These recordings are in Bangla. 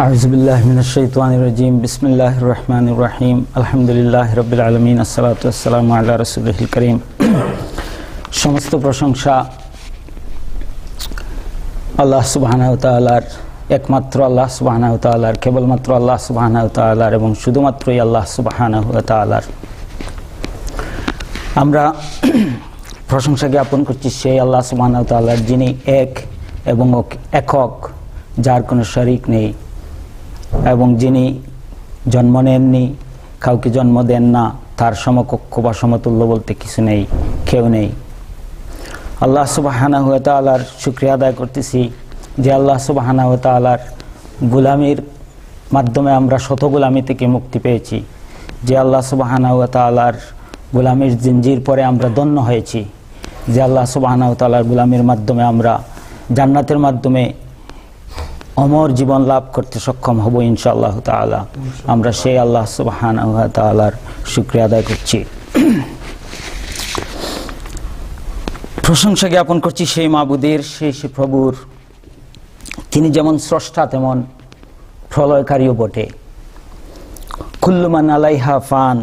أعوذ بالله من الشيطان الرجيم بسم الله الرحمن الرحيم الحمد لله رب العالمين الصلاة والسلام على رسوله الكريم সমস্ত প্রশংসা আল্লাহ সুবহানাহু তাআলার একমাত্র আল্লাহ সুবহানাহু তাআলার কেবলমাত্র আল্লাহ সুবহানাহু তাআলার এবং শুধুমাত্রই আল্লাহ সুবহানাহু তাআলার আমরা প্রশংসা জ্ঞাপন করছি সেই আল্লাহ সুবহানাহু তাআলার যিনি এক এবং একক যার কোনো শরিক নেই এবং যিনি জন্ম নেননি কাউকে জন্ম দেন না তার সমকক্ষ বা সমতুল্য বলতে কিছু নেই কেউ নেই আল্লাহ সুবাহানা তালার শুক্রিয়া আদায় করতেছি যে আল্লাহ সুবাহানা তালার গুলামির মাধ্যমে আমরা শত গুলামি থেকে মুক্তি পেয়েছি যে আল্লাহ সুবাহানা তালার গুলামির জিঞ্জির পরে আমরা দন্য হয়েছি যে আল্লাহ সুবাহানা তালার গুলামির মাধ্যমে আমরা জান্নাতের মাধ্যমে অমর জীবন লাভ করতে সক্ষম হব ইনশাআল্লাহ তালা আমরা সেই আল্লাহ সুবাহান তালার শুক্রিয়া আদায় করছি প্রশংসা জ্ঞাপন করছি সেই মাবুদের সেই সে প্রভুর তিনি যেমন স্রষ্টা তেমন প্রলয়কারীও বটে খুল্লুমান আলাইহা ফান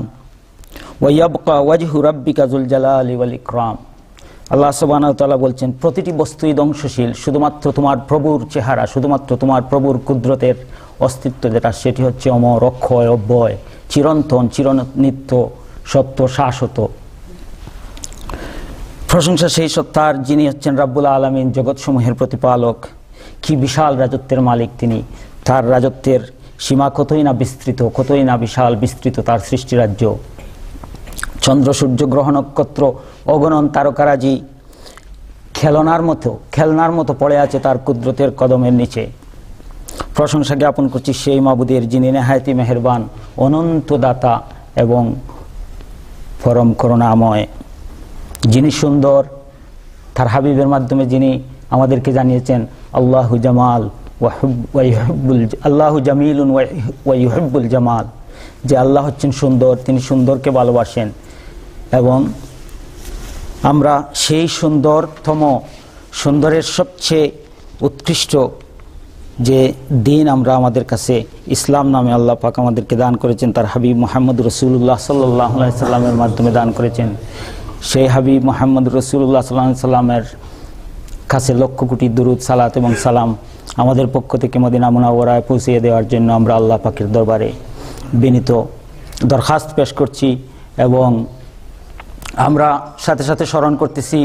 ওয়াবকা ওয়াজহু রাব্বিকা জুল আলি ইকরাম আল্লাহ সুবাহতাল্লাহ বলছেন প্রতিটি বস্তুই ধ্বংসশীল শুধুমাত্র তোমার প্রভুর চেহারা শুধুমাত্র তোমার প্রভুর কুদরতের অস্তিত্ব যেটা সেটি হচ্ছে অমর অক্ষয় অব্যয় চিরন্তন চিরনিত্য সত্য শাশ্বত প্রশংসা সেই সত্তার যিনি হচ্ছেন রাব্বুল আলমিন জগৎসমূহের প্রতিপালক কি বিশাল রাজত্বের মালিক তিনি তার রাজত্বের সীমা কতই না বিস্তৃত কতই না বিশাল বিস্তৃত তার সৃষ্টিরাজ্য চন্দ্র সূর্য গ্রহ নক্ষত্র অগণন তারকারাজি খেলনার মতো খেলনার মতো পড়ে আছে তার কুদরতের কদমের নিচে প্রশংসা জ্ঞাপন করছি সেই মাবুদের যিনি নেহায়তি মেহেরবান অনন্ত দাতা এবং পরম করুণাময় যিনি সুন্দর তার হাবিবের মাধ্যমে যিনি আমাদেরকে জানিয়েছেন আল্লাহু জামাল ওয়াইহবুল আল্লাহু জামিল ওয়াইহবুল জামাল যে আল্লাহ হচ্ছেন সুন্দর তিনি সুন্দরকে ভালোবাসেন এবং আমরা সেই সুন্দরতম সুন্দরের সবচেয়ে উৎকৃষ্ট যে দিন আমরা আমাদের কাছে ইসলাম নামে আল্লাহ পাক আমাদেরকে দান করেছেন তার হাবিব মোহাম্মদ রসুল্লাহ সাল্লাহ সাল্লামের মাধ্যমে দান করেছেন সেই হাবিব মোহাম্মদ রসুল্লাহ সাল্লাহ সাল্লামের কাছে লক্ষ কোটি দুরুদ সালাত এবং সালাম আমাদের পক্ষ থেকে মদিনা মুনাওয়ারায় পৌঁছিয়ে দেওয়ার জন্য আমরা আল্লাহ পাকের দরবারে বিনীত দরখাস্ত পেশ করছি এবং আমরা সাথে সাথে স্মরণ করতেছি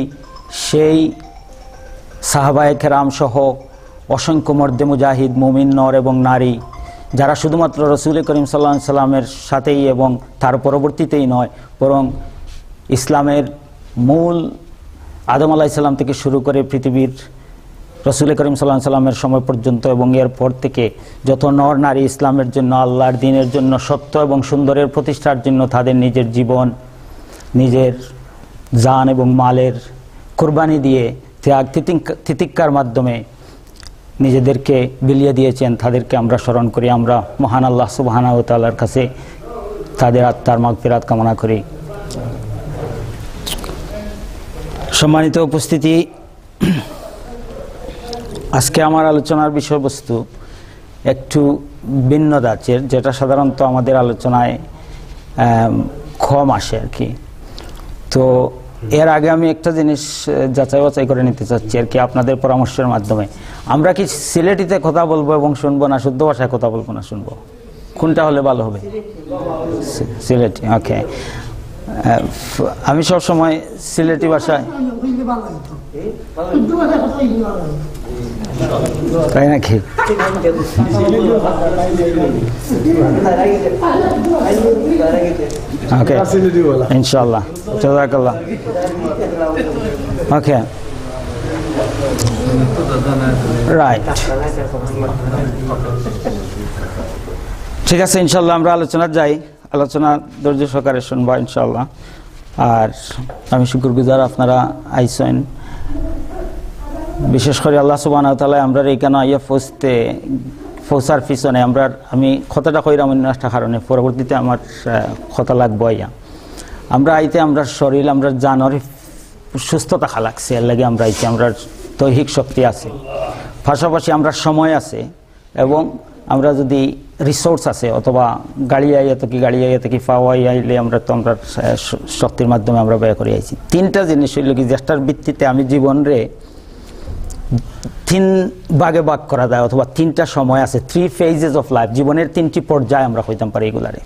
সেই সাহাবায়ে খেরাম সহ অসংখ্য মর্দে মুজাহিদ মুমিন নর এবং নারী যারা শুধুমাত্র রসুল করিম সাল্লা সাল্লামের সাথেই এবং তার পরবর্তীতেই নয় বরং ইসলামের মূল আদম ইসলাম থেকে শুরু করে পৃথিবীর রসুল করিম সাল্লাহ সাল্লামের সময় পর্যন্ত এবং এরপর থেকে যত নর নারী ইসলামের জন্য আল্লাহর দিনের জন্য সত্য এবং সুন্দরের প্রতিষ্ঠার জন্য তাদের নিজের জীবন নিজের জান এবং মালের কোরবানি দিয়ে ত্যাগ তিতিক্ষার মাধ্যমে নিজেদেরকে বিলিয়ে দিয়েছেন তাদেরকে আমরা স্মরণ করি আমরা মহান আল্লাহ ও তালার কাছে তাদের আত্মার ফেরাত কামনা করি সম্মানিত উপস্থিতি আজকে আমার আলোচনার বিষয়বস্তু একটু ভিন্ন দাচের যেটা সাধারণত আমাদের আলোচনায় কম আসে আর কি তো এর আগে আমি একটা জিনিস যাচাই বাছাই করে নিতে চাচ্ছি আর কি আপনাদের পরামর্শের মাধ্যমে আমরা কি সিলেটিতে কথা বলবো এবং শুনবো না শুদ্ধ ভাষায় কথা বলবো না শুনবো কোনটা হলে ভালো হবে সিলেটি ওকে আমি সব সময় সিলেটি ভাষায় তাই নাকি ওকে ইনশাল্লাহ জাজাকাল্লাহ ওকে রাইট ঠিক আছে ইনশাল্লাহ আমরা আলোচনা যাই আলোচনা ধৈর্য সহকারে শুনবো ইনশাল্লাহ আর আমি শুক্রগুজার আপনারা আইসেন বিশেষ করে আল্লাহ সুবান আমরা এইখানে আইয়া ফসতে ফসার পিছনে আমরা আমি ক্ষতাটা কইরাম অন্য একটা কারণে পরবর্তীতে আমার ক্ষতা লাগবো আইয়া আমরা আইতে আমরা শরীর আমরা সুস্থ সুস্থতা লাগছে এর লাগে আমরা আইতে আমরা দৈহিক শক্তি আছে পাশাপাশি আমরা সময় আছে এবং আমরা যদি রিসোর্স আছে অথবা গাড়ি আইয়া থাকি কি গাড়ি আইয়া থাকি কি পাওয়াই আইলে আমরা তো আমরা শক্তির মাধ্যমে আমরা ব্যয় করে আইছি তিনটা জিনিস হইল কি জ্যেষ্ঠার ভিত্তিতে আমি জীবনরে তিন ভাগে ভাগ করা যায় অথবা তিনটা সময় আছে থ্রি ফেজেস অফ লাইফ জীবনের তিনটি পর্যায়ে আমরা হইতাম পারি এগুলারে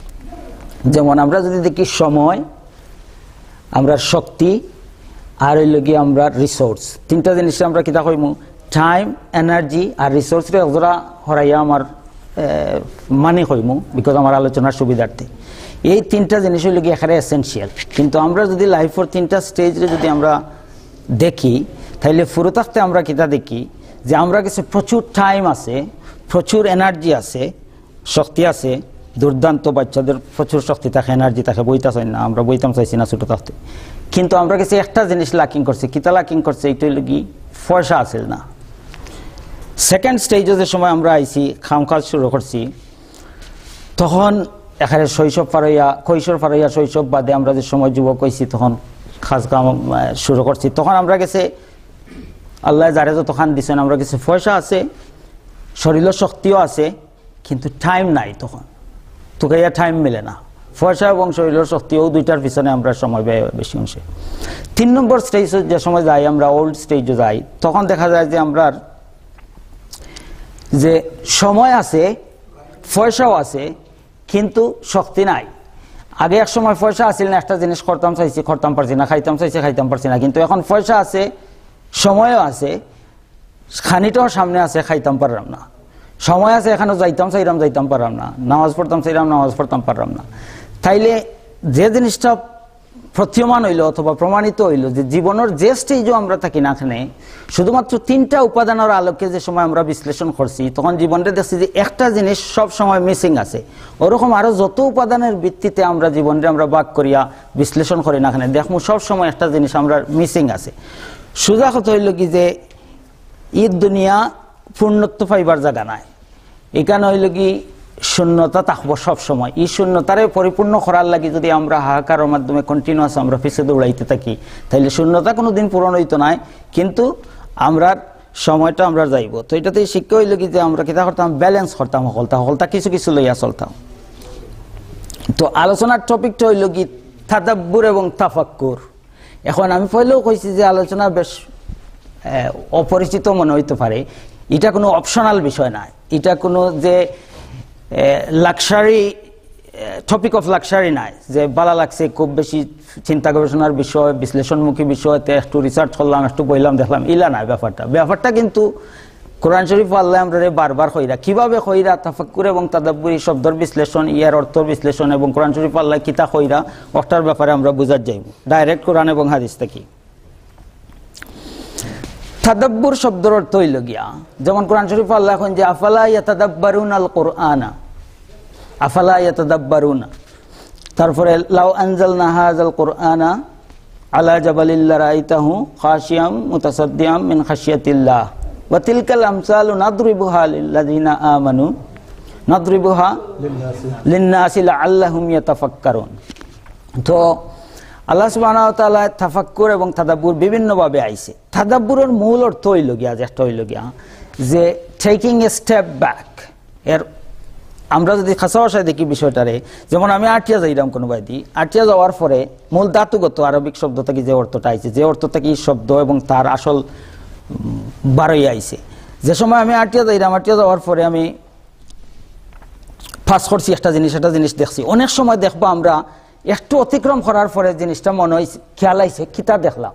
যেমন আমরা যদি দেখি সময় আমরা শক্তি আর ওই গিয়ে আমরা রিসোর্স তিনটা জিনিস আমরা কিতা কইম টাইম এনার্জি আর রিসোর্স ওরা হরাইয়া আমার মানে হইমু বিকজ আমার আলোচনার সুবিধার্থে এই তিনটা জিনিস হইল গিয়ে এখানে এসেন্সিয়াল কিন্তু আমরা যদি লাইফের তিনটা স্টেজে যদি আমরা দেখি তাইলে ফুরত আসতে আমরা কিতা দেখি যে আমরা কাছে প্রচুর টাইম আছে প্রচুর এনার্জি আছে শক্তি আছে দুর্দান্ত বাচ্চাদের প্রচুর শক্তি থাকে এনার্জি থাকে বইতা চাই না আমরা বইতাম চাইছি না ছোটো থাকতে কিন্তু আমরা কাছে একটা জিনিস লাকিং করছে কিতা লাকিং করছে এইটাই কি পয়সা আছে না সেকেন্ড স্টেজের সময় আমরা আইসি খাম কাজ শুরু করছি তখন এখানে শৈশব পারইয়া কৈশোর পারইয়া শৈশব বাদে আমরা যে সময় যুবক হয়েছি তখন খাজ কাম শুরু করছি তখন আমরা গেছে আল্লাহ যারা যতক্ষণ দিছেন আমরা কিছু পয়সা আছে শরীরের শক্তিও আছে কিন্তু টাইম নাই তখন তোকে ইয়া টাইম মেলে না পয়সা এবং শরীরের শক্তিও দুইটার পিছনে আমরা সময় ব্যয় বেশি অংশে তিন নম্বর স্টেজ যে সময় যাই আমরা ওল্ড স্টেজে যাই তখন দেখা যায় যে আমরা যে সময় আছে পয়সাও আছে কিন্তু শক্তি নাই আগে এক সময় পয়সা আসিল না একটা জিনিস করতাম চাইছি করতাম পারছি না খাইতাম চাইছি খাইতাম পারছি না কিন্তু এখন পয়সা আছে সময়ও আছে খানিটাও সামনে আছে খাইতাম পারলাম না সময় আছে এখানে যাইতাম চাইরাম যাইতাম পারলাম না নামাজ পড়তাম সাইরাম নামাজ পড়তাম পারলাম না তাইলে যে জিনিসটা প্রতীয়মান হইল অথবা প্রমাণিত হইল যে জীবনের যে স্টেজও আমরা থাকি না এখানে শুধুমাত্র তিনটা উপাদানের আলোকে যে সময় আমরা বিশ্লেষণ করছি তখন জীবনটা দেখছি যে একটা জিনিস সব সময় মিসিং আছে ওরকম আরও যত উপাদানের ভিত্তিতে আমরা জীবনটা আমরা বাক করিয়া বিশ্লেষণ করি না এখানে দেখবো সব সময় একটা জিনিস আমরা মিসিং আছে সোজা কথা হইল কি যে ঈদ দুনিয়া পূর্ণত্ব পাইবার জায়গা নাই এখানে হইল কি শূন্যতা থাকবো সবসময় এই শূন্যতারে পরিপূর্ণ করার লাগে যদি আমরা হাহাকারের মাধ্যমে কন্টিনিউয়াস আমরা পিছিয়ে দৌড়াইতে থাকি তাহলে শূন্যতা কোনো দিন পূরণ হইতো নাই কিন্তু আমরা সময়টা আমরা যাইব তো এটাতে শিক্ষা হইল কি যে আমরা কিতা করতাম ব্যালেন্স করতাম হলতা হলতা কিছু কিছু লইয়া চলতাম তো আলোচনার টপিকটা হইল কি থাদাব্বুর এবং তাফাক্কুর এখন আমি পয়লেও কইছি যে আলোচনা বেশ অপরিচিত মনে হইতে পারে এটা কোনো অপশনাল বিষয় না এটা কোনো যে লাক্সারি টপিক অফ লাক্সারি নাই যে ভালো লাগছে খুব বেশি চিন্তা গবেষণার বিষয় বিশ্লেষণমুখী বিষয়তে একটু রিসার্চ করলাম একটু বইলাম দেখলাম ইলা না ব্যাপারটা ব্যাপারটা কিন্তু কোরআন শরীফ আল্লাহ আমরা বারবার হইরা কিভাবে হইরা তাফাক্কুর এবং এই শব্দর বিশ্লেষণ ইয়ার অর্থর বিশ্লেষণ এবং কোরআন শরীফ আল্লাহ কিতা হইরা অর্থার ব্যাপারে আমরা বুঝার যাইব ডাইরেক্ট কোরআন এবং হাদিস থেকে তাদাব্বুর শব্দর অর্থ হইল গিয়া যেমন কোরআন শরীফ আল্লাহ এখন যে আফালা ইয়াতাদাব্বারুন আল কোরআনা আফালা ইয়াতাদাব্বারুনা তারপরে লাউ আনজাল নাহাজ আল কোরআনা আলা জাবালিল্লা রাইতাহু খাসিয়াম মুতাসাদ্দিয়াম মিন খাসিয়াতিল্লাহ ওয়াতিলকাল আমসালু নাদরিবুহা লিল্লাযিনা আমানু নাদরিবুহা তো আল্লাহ সুবহানাহু ওয়া তাফাক্কুর এবং তাদাব্বুর বিভিন্নভাবে আইছে মূল অর্থ হইল গিয়া যেটা হইল গিয়া যে টেকিং এ স্টেপ ব্যাক এর আমরা যদি খাসা বাসায় দেখি বিষয়টারে যেমন আমি আটিয়া যাইলাম কোনো বাইদি আটিয়া যাওয়ার পরে মূল ধাতুগত আরবিক শব্দ থেকে যে অর্থটা আইছে যে অর্থ থেকে শব্দ এবং তার আসল বারোই আইছে যে সময় আমি আটিয়া যাইলাম আটিয়া যাওয়ার পরে আমি ফাঁস করছি একটা জিনিস একটা জিনিস দেখছি অনেক সময় দেখবো আমরা একটু অতিক্রম করার পরে জিনিসটা মনে হয়েছে খেয়াল আইসে খিতা দেখলাম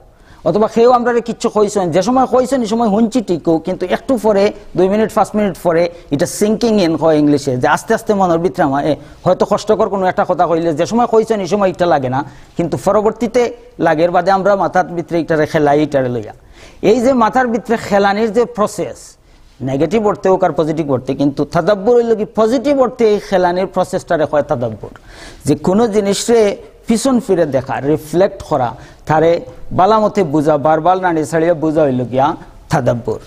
অথবা সেও আমরা কিচ্ছু কইছেন যে সময় কইছেন এই সময় হুঞ্চি টিকো কিন্তু একটু পরে দুই মিনিট পাঁচ মিনিট পরে এটা সিঙ্কিং ইন হয় ইংলিশে যে আস্তে আস্তে মনের ভিতরে আমার হয়তো কষ্টকর কোনো একটা কথা কইলে যে সময় কইছেন এই সময় এটা লাগে না কিন্তু পরবর্তীতে লাগের বাদে আমরা মাথার ভিতরে এটারে খেলাই এটারে লইয়া এই যে মাথার ভিতরে খেলানির যে প্রসেস নেগেটিভ অর্থে হোক আর পজিটিভ অর্থে কিন্তু থাদাব্বর হইল কি পজিটিভ অর্থে এই খেলানির প্রসেসটারে হয় থাদাব্বর যে কোনো জিনিসে পিছন ফিরে দেখা রিফ্লেক্ট করা তারে বালামতে বুঝা বারবার না ছাড়িয়া বুঝা হইল গিয়া থাদাব্বর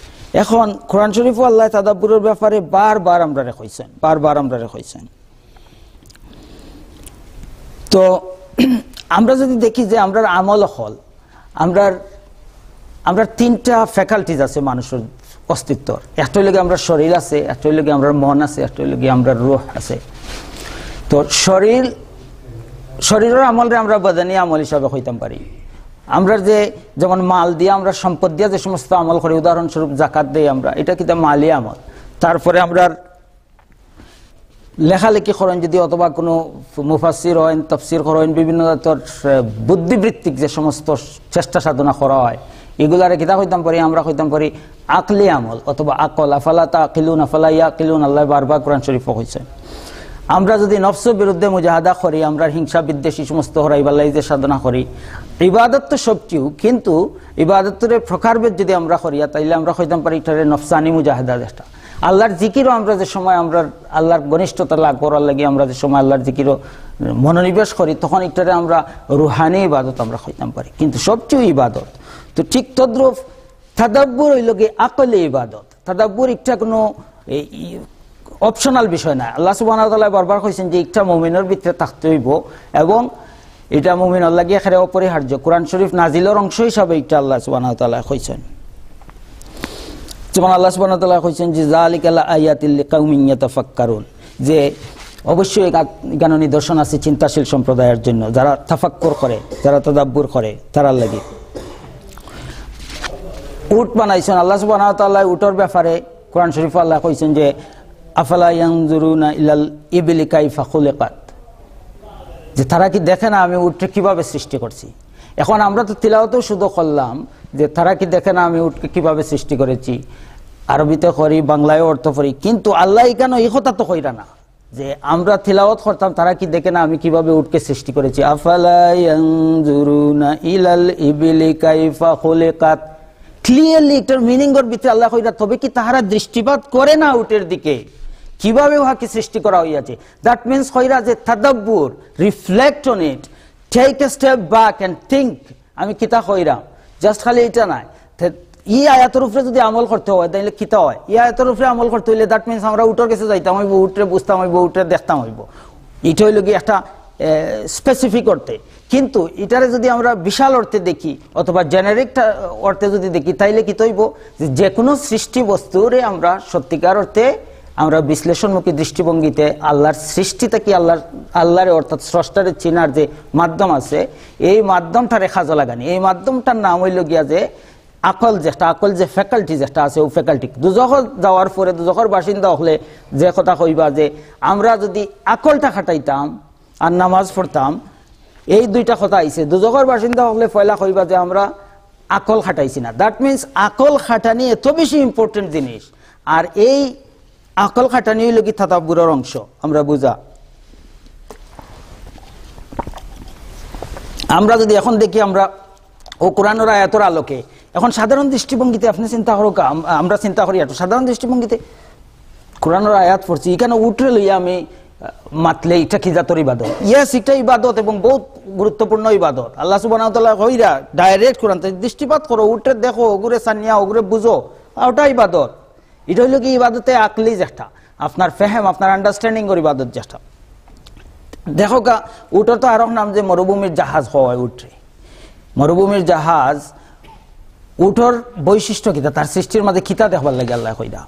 এখন কোরআন শরীফ আল্লাহ তাদাব্বুরের ব্যাপারে বারবার আমরা রেখেছেন বারবার আমরা রেখেছেন তো আমরা যদি দেখি যে আমরা আমল হল আমরা আমরা তিনটা ফ্যাকাল্টিজ আছে মানুষের অস্তিত্ব একটা লেগে আমরা শরীর আছে একটা লেগে আমরা মন আছে একটা লেগে আমরা রোহ আছে তো শরীর শরীরের আমলরে আমরা বদানি আমল হিসাবে হইতাম পারি আমরা যে যেমন মাল দিয়ে আমরা সম্পদ দিয়ে যে সমস্ত আমল করি উদাহরণস্বরূপ জাকাত দিই আমরা এটা কিন্তু মালি আমল তারপরে আমরা লেখালেখি করেন যদি অথবা কোনো মুফাসির হন তফসির করেন বিভিন্ন জাতর বুদ্ধিবৃত্তিক যে সমস্ত চেষ্টা সাধনা করা হয় এগুলারে কিতা হইতাম পারি আমরা হইতাম পারি আকলি আমল অথবা আকল আফালা তা কিলুন আফালাইয়া কিলুন আল্লাহ বারবার কোরআন শরীফ হয়েছে আমরা যদি নফস বিরুদ্ধে মুজাহাদা করি আমরা হিংসা বিদ্বেষী সমস্ত হরাইবাল্লাইজের সাধনা করি ইবাদত তো সবটিও কিন্তু ইবাদতের প্রকারভেদ যদি আমরা করিয়া তাইলে আমরা হইতাম পারি এটারে নফসানি মুজাহাদা দেশটা আল্লাহর জিকিরও আমরা যে সময় আমরা আল্লাহর ঘনিষ্ঠতা লাভ করার লাগে আমরা যে সময় আল্লাহর জিকিরও মনোনিবেশ করি তখন এটারে আমরা রুহানি ইবাদত আমরা হইতাম পারি কিন্তু সবচেয়ে ইবাদত তো ঠিক তদ্রুপ তাদাব্বুর হইল কি আকলে ইবাদত তাদাব্বুর একটা কোনো অপশনাল বিষয় না আল্লাহ সুবহান সুবাহ বারবার কইছেন যে একটা মমিনের ভিতরে থাকতে হইব এবং এটা মুমিন আল্লাহ গিয়ে খেরে অপরিহার্য কোরআন শরীফ নাজিলের অংশ হিসাবে এটা আল্লাহ সুবহান সুবাহ কইছেন যেমন আল্লাহ সুবাহ তাল্লাহ কইছেন যে জা আলিক আল্লাহ আয়াতিল্লি কাউমিয়া তাফাক্কারুন যে অবশ্যই জ্ঞান নিদর্শন আছে চিন্তাশীল সম্প্রদায়ের জন্য যারা তাফাক্কর করে যারা তদাব্বুর করে তারা লাগে উট বানাইছেন আল্লাহ সুবাহ তাল্লাহ উটর ব্যাপারে কোরআন শরীফ আল্লাহ কইছেন যে আফালা ইলাল যে তারা কি দেখে না আমি উটকে কিভাবে সৃষ্টি করছি এখন আমরা তো তিলাওতেও শুধু করলাম যে তারা কি দেখে না আমি উটকে কিভাবে সৃষ্টি করেছি আরবিতে করি বাংলায় অর্থ করি কিন্তু আল্লাহ কেন এই কথা তো কইরা না যে আমরা তিলাওত করতাম তারা কি দেখে না আমি কিভাবে উটকে সৃষ্টি করেছি আফালা ইয়াংজুরুনা ইলাল ইবিলি কাইফা ক্লিয়ারলি এটার মিনিংর ভিতরে আল্লাহ কইরা তবে কি তাহারা দৃষ্টিপাত করে না উটের দিকে কিভাবে উহাকে সৃষ্টি করা হইয়াছে দ্যাট মিনস কইরা যে তাদাব্বুর reflect on it take a step back and think আমি কিতা কইরা জাস্ট খালি এটা নাই ই আয়াতের উপরে যদি আমল করতে হয় তাহলে কিতা হয় ই আয়াতের উপরে আমল করতে হইলে দ্যাট মিনস আমরা উটের কাছে যাইতাম হইব উটরে বুঝতাম হইব উটরে দেখতাম হইব এটা হইল কি একটা স্পেসিফিক অর্থে কিন্তু এটারে যদি আমরা বিশাল অর্থে দেখি অথবা জেনারিকটা অর্থে যদি দেখি তাইলে কি তৈব যে কোনো সৃষ্টি বস্তুরে আমরা সত্যিকার অর্থে আমরা বিশ্লেষণমুখী দৃষ্টিভঙ্গিতে আল্লাহর সৃষ্টিটা কি আল্লাহর আল্লাহরে অর্থাৎ স্রষ্টারে চিনার যে মাধ্যম আছে এই মাধ্যমটারে কাজে লাগানি এই মাধ্যমটার নাম হইল গিয়া যে আকল যেটা আকল যে ফ্যাকাল্টি যেটা আছে ও ফ্যাকাল্টি দুজখর যাওয়ার পরে দুজখর বাসিন্দা হলে যে কথা কইবা যে আমরা যদি আকলটা খাটাইতাম আর নামাজ পড়তাম এই দুইটা কথা আইছে দুজগর বাসিন্দা হলে ফয়লা কইবা যে আমরা আকল খাটাইছি না দ্যাট মিনস আকল খাটানি এত বেশি ইম্পর্টেন্ট জিনিস আর এই আকল খাটানি লগি থাতাবুরের অংশ আমরা বুঝা আমরা যদি এখন দেখি আমরা ও কোরআনোর আয়াতর আলোকে এখন সাধারণ দৃষ্টিভঙ্গিতে আপনি চিন্তা করুক আমরা চিন্তা করি এত সাধারণ দৃষ্টিভঙ্গিতে কোরআনোর আয়াত পড়ছি এখানে উঠলে লইয়া আমি মাতলে এটা কি জাতর ইবাদত ইয়াস এটা ইবাদত এবং বহুত গুরুত্বপূর্ণ ইবাদত আল্লাহ তাআলা কইরা ডাইরেক্ট কোরআন দৃষ্টিপাত করো উঠে দেখো ওগুরে সানিয়া ওগুরে বুঝো ওটা ইবাদত এটা হলো কি ইবাদতে আকলি জ্যেষ্ঠা আপনার ফেহেম আপনার আন্ডারস্ট্যান্ডিং ওর ইবাদত জ্যেষ্ঠা দেখো গা উটোর তো আরো নাম যে মরুভূমির জাহাজ হয় উঠে মরুভূমির জাহাজ উঠোর বৈশিষ্ট্য কিতা তার সৃষ্টির মধ্যে খিতা দেখবার লাগে আল্লাহ কইরা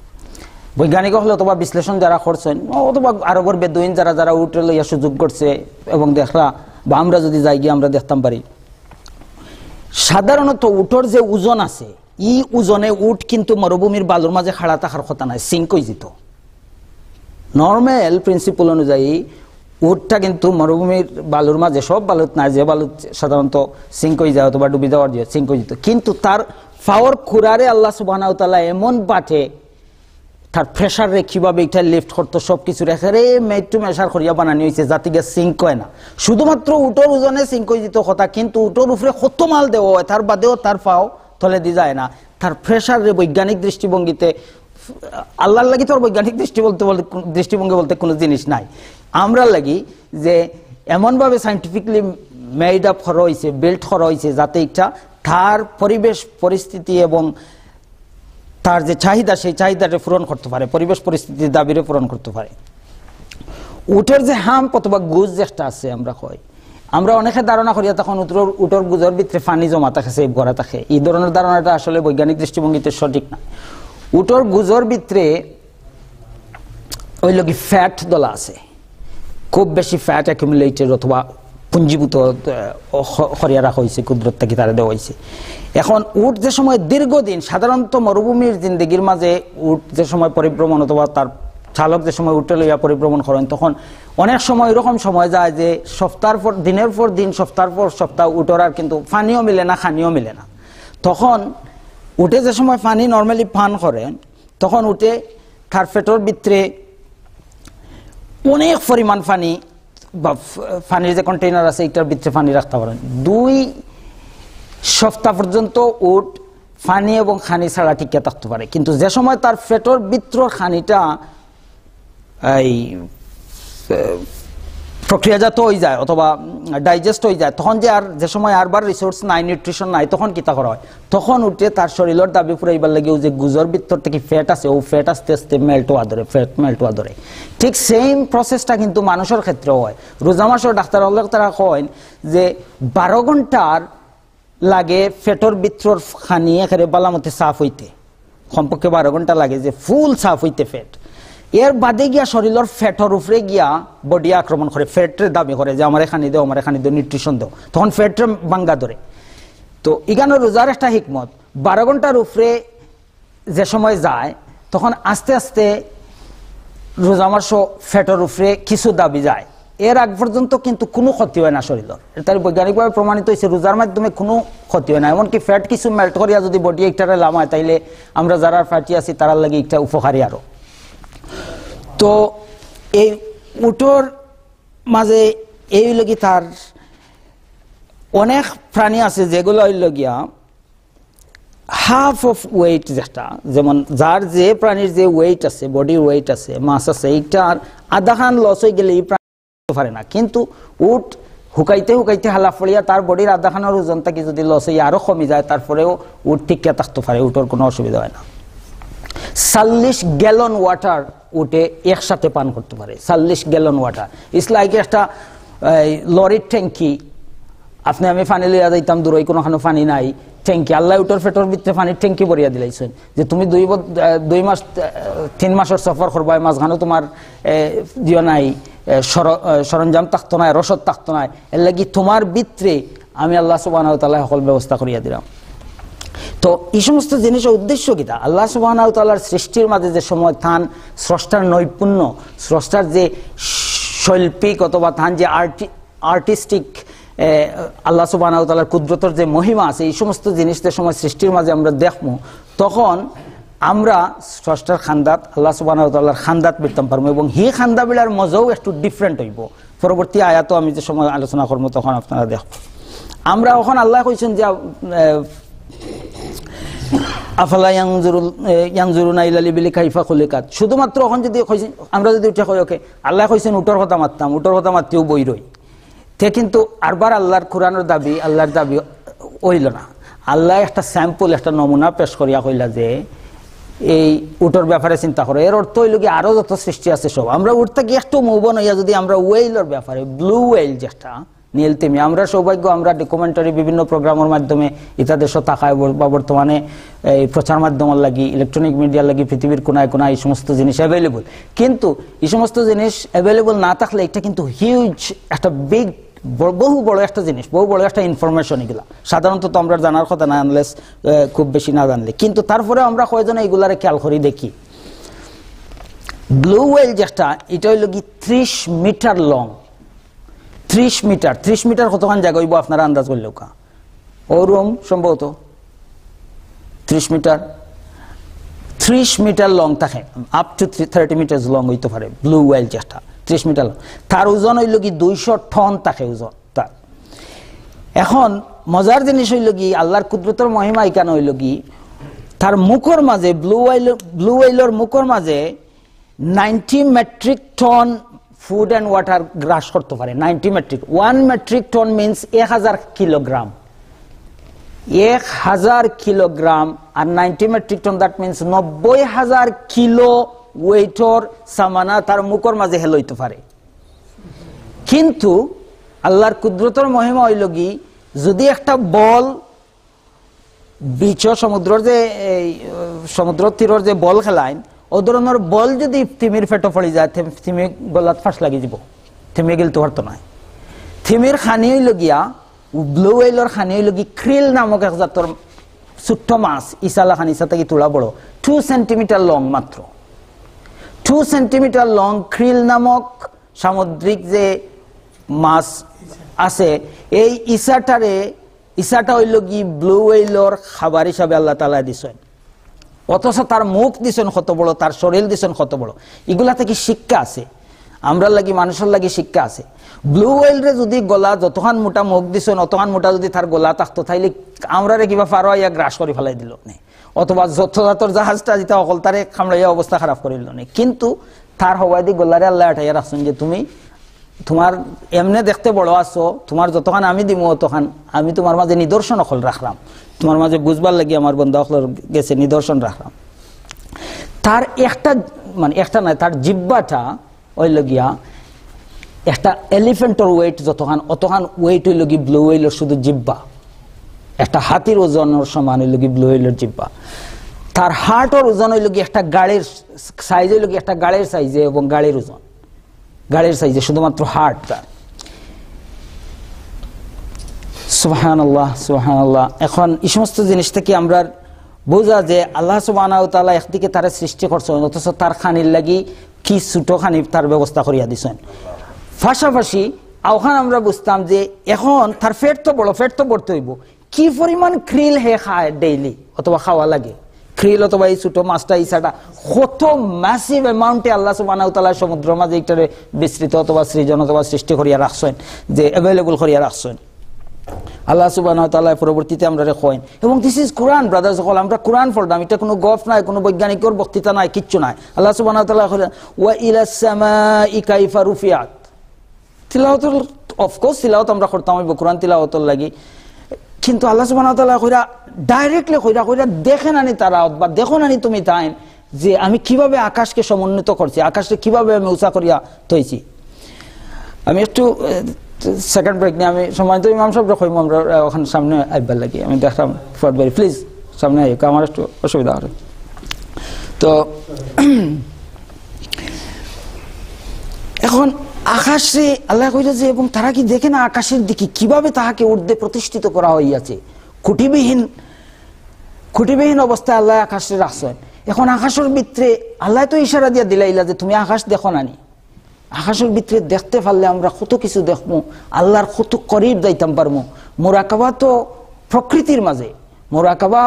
বৈজ্ঞানিক হলে অথবা বিশ্লেষণ যারা করছেন অথবা আরবর বেদুইন যারা যারা উঠে লইয়া সুযোগ করছে এবং দেখলা বা আমরা যদি যাই গিয়ে আমরা দেখতাম পারি সাধারণত উঠোর যে ওজন আছে ই ওজনে উঠ কিন্তু মরুভূমির বালুর মাঝে খাড়া থাকার কথা নাই সিঙ্কই যেত নর্মেল প্রিন্সিপল অনুযায়ী উঠটা কিন্তু মরুভূমির বালুর মাঝে সব বালুত না যে বালুত সাধারণত সিঙ্কই যায় অথবা ডুবি যাওয়ার যে সিঙ্কই যেত কিন্তু তার ফাওয়ার খুরারে আল্লাহ সুবাহ এমন পাঠে তার প্রেশারে কিভাবে এটা লিফট করতো সব কিছু রেখে রে মেট্টু মেশার করিয়া বানানি হয়েছে জাতিকে সিঙ্ক হয় না শুধুমাত্র উটোর ওজনে সিঙ্ক যেত কথা কিন্তু উটোর উপরে কত মাল দেওয়া হয় তার বাদেও তার পাও তলে দি যায় না তার প্রেশারে বৈজ্ঞানিক দৃষ্টিভঙ্গিতে আল্লাহর লাগি তোর বৈজ্ঞানিক দৃষ্টি বলতে বলতে দৃষ্টিভঙ্গি বলতে কোনো জিনিস নাই আমরা লাগি যে এমনভাবে সাইন্টিফিকলি মেড আপ করা হয়েছে বিল্ড করা হয়েছে যাতে এটা তার পরিবেশ পরিস্থিতি এবং তার যে চাহিদা সেই চাহিদাটা পূরণ করতে পারে পরিবেশ পরিস্থিতির দাবিরে পূরণ করতে পারে উটের যে হাম অথবা গুজ যেটা আছে আমরা কয় আমরা অনেকে ধারণা করি তখন উত্তর উটর গুজর ভিতরে পানি জমা থাকে সেই গড়া থাকে এই ধরনের ধারণাটা আসলে বৈজ্ঞানিক দৃষ্টিভঙ্গিতে সঠিক না উটর গুজর ভিতরে ওই লোক ফ্যাট দলা আছে খুব বেশি ফ্যাট অ্যাকুমুলেটেড অথবা পুঞ্জীভূত সরিয়া রাখা হয়েছে কুদরত থাকি তারা দেওয়া হয়েছে এখন উট যে সময় দীর্ঘদিন সাধারণত মরুভূমির জিন্দগির মাঝে উট যে সময় পরিভ্রমণ অথবা তার চালক যে সময় উঠে লইয়া পরিভ্রমণ করেন তখন অনেক সময় এরকম সময় যায় যে সপ্তাহ পর দিনের পর দিন সপ্তাহ পর সপ্তাহ উঠোর আর কিন্তু পানিও মিলে না খানিও মিলে না তখন উঠে যে সময় পানি নর্মালি পান করেন তখন উঠে তার পেটোর ভিতরে অনেক পরিমাণ পানি বা পানির যে কন্টেইনার আছে এটার ভিতরে পানি রাখতে পারেন দুই সপ্তাহ পর্যন্ত ওট পানি এবং খানি ছাড়া টিকে থাকতে পারে কিন্তু যে সময় তার পেটর বিত্র খানিটা এই প্রক্রিয়াজাত হয়ে যায় অথবা ডাইজেস্ট হয়ে যায় তখন যে আর যে সময় আরবার রিসোর্স নাই নিউট্রিশন নাই তখন কিতা করা হয় তখন উঠে তার শরীরের দাবি ফুরাইবার লাগে যে গুজর ভিতর থেকে ফ্যাট আছে ও ফ্যাট আস্তে আস্তে মেল্ট হওয়া ধরে ফ্যাট মেল্ট হওয়া ধরে ঠিক সেম প্রসেসটা কিন্তু মানুষের ক্ষেত্রে হয় রোজা মাসের ডাক্তার হলে তারা কয় যে বারো ঘন্টার লাগে ফ্যাটর ভিতর খানি একেবারে বালামতে সাফ হইতে কমপক্ষে বারো ঘন্টা লাগে যে ফুল সাফ হইতে ফ্যাট এর বাদে গিয়া শরীরের ফ্যাটর উপরে গিয়া বডি আক্রমণ করে ফ্যাটের দাবি করে যে আমার এখানে দেও আমার এখানে দেও নিউট্রিশন দেও তখন ফ্যাটের বাঙ্গা ধরে তো ইগানো রোজার একটা হিকমত বারো ঘন্টার উপরে যে সময় যায় তখন আস্তে আস্তে রোজা মাস ফ্যাটের উপরে কিছু দাবি যায় এর আগ পর্যন্ত কিন্তু কোনো ক্ষতি হয় না শরীরের তার বৈজ্ঞানিকভাবে প্রমাণিত হয়েছে রোজার মাধ্যমে কোনো ক্ষতি হয় না এমনকি ফ্যাট কিছু মেল্ট করিয়া যদি বডি একটারে লামায় তাইলে আমরা যারা ফ্যাটি আছি তারা লাগে একটা উপকারী আরও তো এই উটোর মাঝে এই লগি তার অনেক প্রাণী আছে যেগুলো লগিয়া হাফ অফ ওয়েট যেটা যেমন যার যে প্রাণীর যে ওয়েট আছে বডির ওয়েট আছে মাছ আছে এইটার আধাখান লস হয়ে গেলে এই প্রাণী পারে না কিন্তু উট হুকাইতে হুকাইতে হালা ফলিয়া তার বডির আধাখানের ওজন থাকি যদি লস হয়ে আরও কমে যায় তারপরেও উট কে থাকতে পারে উটোর কোনো অসুবিধা হয় না চল্লিশ গ্যালন ওয়াটার উঠে একসাথে পান করতে পারে চল্লিশ গ্যালন ওয়াটার ইস লাইক একটা লরির ট্যাঙ্কি আপনি আমি পানি লইয়া যাইতাম দূরই কোনোখানে পানি নাই ট্যাঙ্কি আল্লাহ উটোর ফেটোর ভিতরে পানির ট্যাঙ্কি ভরিয়া দিলাইছেন যে তুমি দুই দুই মাস তিন মাসের সফর করবা মাঝখানে তোমার দিয়ে নাই সরঞ্জাম থাকতো নাই রসদ থাকতো নাই এর লাগি তোমার ভিতরে আমি আল্লাহ সুবাহ তাল্লাহ সকল ব্যবস্থা করিয়া দিলাম তো এই সমস্ত জিনিসের উদ্দেশ্য কিতা আল্লাহ সুবাহর সৃষ্টির মাঝে যে সময় থান স্রষ্টার নৈপুণ্য স্রষ্টার যে শৈল্পিক অথবা থান যে আর্টি আর্টিস্টিক আল্লাহ সুবাহর কুদরতর যে মহিমা আছে এই সমস্ত জিনিসের সময় সৃষ্টির মাঝে আমরা দেখবো তখন আমরা স্রষ্টার খান্দাত আল্লাহ সুবাহর খান্দাত বিরতাম পারবো এবং হি খান্দাবিলার মজাও একটু ডিফারেন্ট হইব পরবর্তী আয়াতও আমি যে সময় আলোচনা করবো তখন আপনারা দেখব আমরা ওখানে আল্লাহ কইছেন যে আফালা ইয়াংজুরুনা ইলালি বিলি খাইফা খুলিকাত শুধুমাত্র এখন যদি আমরা যদি উঠে কই ওকে আল্লাহ কইছেন উটর কথা মারতাম উটর কথা মারতেও বই রই তে কিন্তু আরবার আল্লাহর কোরআনের দাবি আল্লাহর দাবি হইল না আল্লাহ একটা স্যাম্পল একটা নমুনা পেশ করিয়া কইলা যে এই উটোর ব্যাপারে চিন্তা করো এর অর্থ হইল কি আরও যত সৃষ্টি আছে সব আমরা উঠতে গিয়ে একটু মুভ হইয়া যদি আমরা ওয়েলর ব্যাপারে ব্লু ওয়েল যেটা নীল তিমি আমরা সৌভাগ্য আমরা ডকুমেন্টারি বিভিন্ন প্রোগ্রামের মাধ্যমে দেশ তাকায় বা বর্তমানে এই প্রচার মাধ্যমের লাগি ইলেকট্রনিক মিডিয়ার লাগি পৃথিবীর কোনায় কোনায় এই সমস্ত জিনিস অ্যাভেলেবল কিন্তু এই সমস্ত জিনিস অ্যাভেলেবল না থাকলে এটা কিন্তু হিউজ একটা বিগ বহু বড় একটা জিনিস বহু বড় একটা ইনফরমেশন এগুলা সাধারণত তো আমরা জানার কথা না আনলেস খুব বেশি না জানলে কিন্তু তারপরে আমরা কয়জনে এগুলারে খেয়াল করি দেখি ব্লু ওয়েল যেটা এটা হইল কি ত্রিশ মিটার লং ত্রিশ মিটার ত্রিশ মিটার কতক্ষণ জায়গা হইব আপনারা আন্দাজ করলেও কা ওরম সম্ভবত ত্রিশ মিটার ত্রিশ মিটার লং থাকে up to thirty metre long হইতে পারে ব্লু ওয়েল চেষ্টা ত্রিশ মিটার লং তার ওজন হইল কি দুইশো টন থাকে ওজন তার এখন মজার জিনিস হইল কি আল্লাহর কুদরতর মহিমা এখানে হইল কি তার মুখর মাঝে ব্লু ওয়েল ব্লু ওয়েলর মুখর মাঝে ninety metric ton food and water গ্রাস করতে পারে ninety metric one metric ton means এক হাজার কিলোগ্রাম এক হাজার কিলোগ্রাম আর ninety metric ton that means নব্বই হাজার কিলো ওয়েটর সামানা তার মুখর মাঝে হেলইতে পারে কিন্তু আল্লাহর কুদরতর মহিমা হইল কি যদি একটা বল বিচ সমুদ্রর যে সমুদ্র তীরর যে বল খেলায় ও ধরনের বল যদি থিমির ফেটো ফলি যায় থিমি গলাত ফাঁস লাগি যাব থিমি গেলতে পারতো নাই থিমির সানি লগিয়া ব্লু ওয়েলর সানি লগি ক্রিল নামক এক জাতর ছোট্ট মাছ ইসালা খান ইসা থেকে তোলা বড় টু সেন্টিমিটার লং মাত্র টু সেন্টিমিটার লং ক্রিল নামক সামুদ্রিক যে মাছ আছে এই ইসাটারে ইসাটা হইল কি ব্লু ওয়েলর খাবার হিসাবে আল্লাহ তালা দিছেন অথচ তার মুখ দিছেন কত বড় তার শরীর দিছেন কত বড় এগুলা থেকে শিক্ষা আছে আমরা লাগি মানুষের লাগি শিক্ষা আছে ব্লু ওয়েলরে যদি গলা যতখান মোটা মুখ দিছেন অতখান মোটা যদি তার গলা থাকতো তাইলে আমরারে কিবা পারো ইয়া গ্রাস করে ফেলাই দিল নে অথবা যথাযথর জাহাজটা যেটা অকল তারে খামড়াইয়া অবস্থা খারাপ করিল নে কিন্তু তার হওয়াই দি গলারে আল্লাহ আঠাইয়া রাখছেন যে তুমি তোমার এমনে দেখতে বড় আছো তোমার যতক্ষণ আমি দিব অতখান আমি তোমার মাঝে নিদর্শন অকল রাখলাম তোমার মাঝে বুঝবার লাগি আমার বন্ধু অকল গেছে নিদর্শন রাখলাম তার একটা মানে একটা নয় তার জিব্বাটা ওই লগিয়া একটা এলিফেন্টর ওয়েট যতখান অতখান ওয়েট হইল কি ব্লু হইলের শুধু জিব্বা একটা হাতির ওজনের সমান হইল কি ব্লু হইলের জিব্বা তার হার্টর ওজন হইল কি একটা গাড়ির সাইজ হইল কি একটা গাড়ির সাইজে এবং গাড়ির ওজন গাড়ির সাইজে শুধুমাত্র হার্টটা সুহান আল্লাহ সুহান আল্লাহ এখন এই সমস্ত জিনিস থেকে আমরা বোঝা যে আল্লাহ সুবাহ তালা একদিকে তারা সৃষ্টি করছেন অথচ তার খানির লাগি কি ছোটো খানি তার ব্যবস্থা করিয়া দিছেন পাশাপাশি আওখান আমরা বুঝতাম যে এখন তার ফেট তো বড় ফেট তো বড়তে হইব কি পরিমাণ ক্রিল হে খায় ডেইলি অথবা খাওয়া লাগে খ্রিল অথবা এই ছোটো মাছটা ইসাটা কত ম্যাসিভ অ্যামাউন্টে আল্লাহ সুবানাউতালা সমুদ্র মাঝে এইটারে বিস্তৃত অথবা সৃজন অথবা সৃষ্টি করিয়া রাখছেন যে অ্যাভেলেবল করিয়া রাখছেন আল্লাহ সুবাহ পরবর্তীতে আমরা কয়েন এবং দিস ইজ কোরআন ব্রাদার সকল আমরা কোরআন পড়লাম এটা কোনো গফ নাই কোনো বৈজ্ঞানিক বক্তৃতা নাই কিচ্ছু নাই আল্লাহ সুবাহ ওয়া ইলাসমা অফকোর্স তিলাওত আমরা করতাম কোরআন তিলাওতর লাগি কিন্তু আল্লাহ সুবাহ কইরা ডাইরেক্টলি কইরা কইরা দেখে নানি তারা বা দেখো নানি তুমি তাই যে আমি কিভাবে আকাশকে সমন্বিত করছি আকাশকে কিভাবে আমি উঁচা করিয়া থইছি আমি একটু সেকেন্ড ব্রেক নিয়ে আমি সময় তো ইমাম সাহেব রকম আমরা ওখানে সামনে আইবার লাগি আমি দেখলাম ফটবারি প্লিজ সামনে আই আমার একটু অসুবিধা হবে তো এখন আকাশে আল্লাহ কইরা যে এবং তারা কি দেখে না আকাশের দিকে কিভাবে তাহাকে ঊর্ধ্বে প্রতিষ্ঠিত করা হইয়াছে খুঁটিবিহীন খুঁটিবিহীন অবস্থায় আল্লাহ আকাশে আসেন এখন আকাশের ভিতরে আল্লাহ তো ইশারা দিয়া দিলাইলা যে তুমি আকাশ দেখো নানি আকাশের ভিতরে দেখতে পারলে আমরা কত কিছু দেখবো আল্লাহর কত করিব দাইতাম পারবো মোরাকাবা তো প্রকৃতির মাঝে মোরাকাবা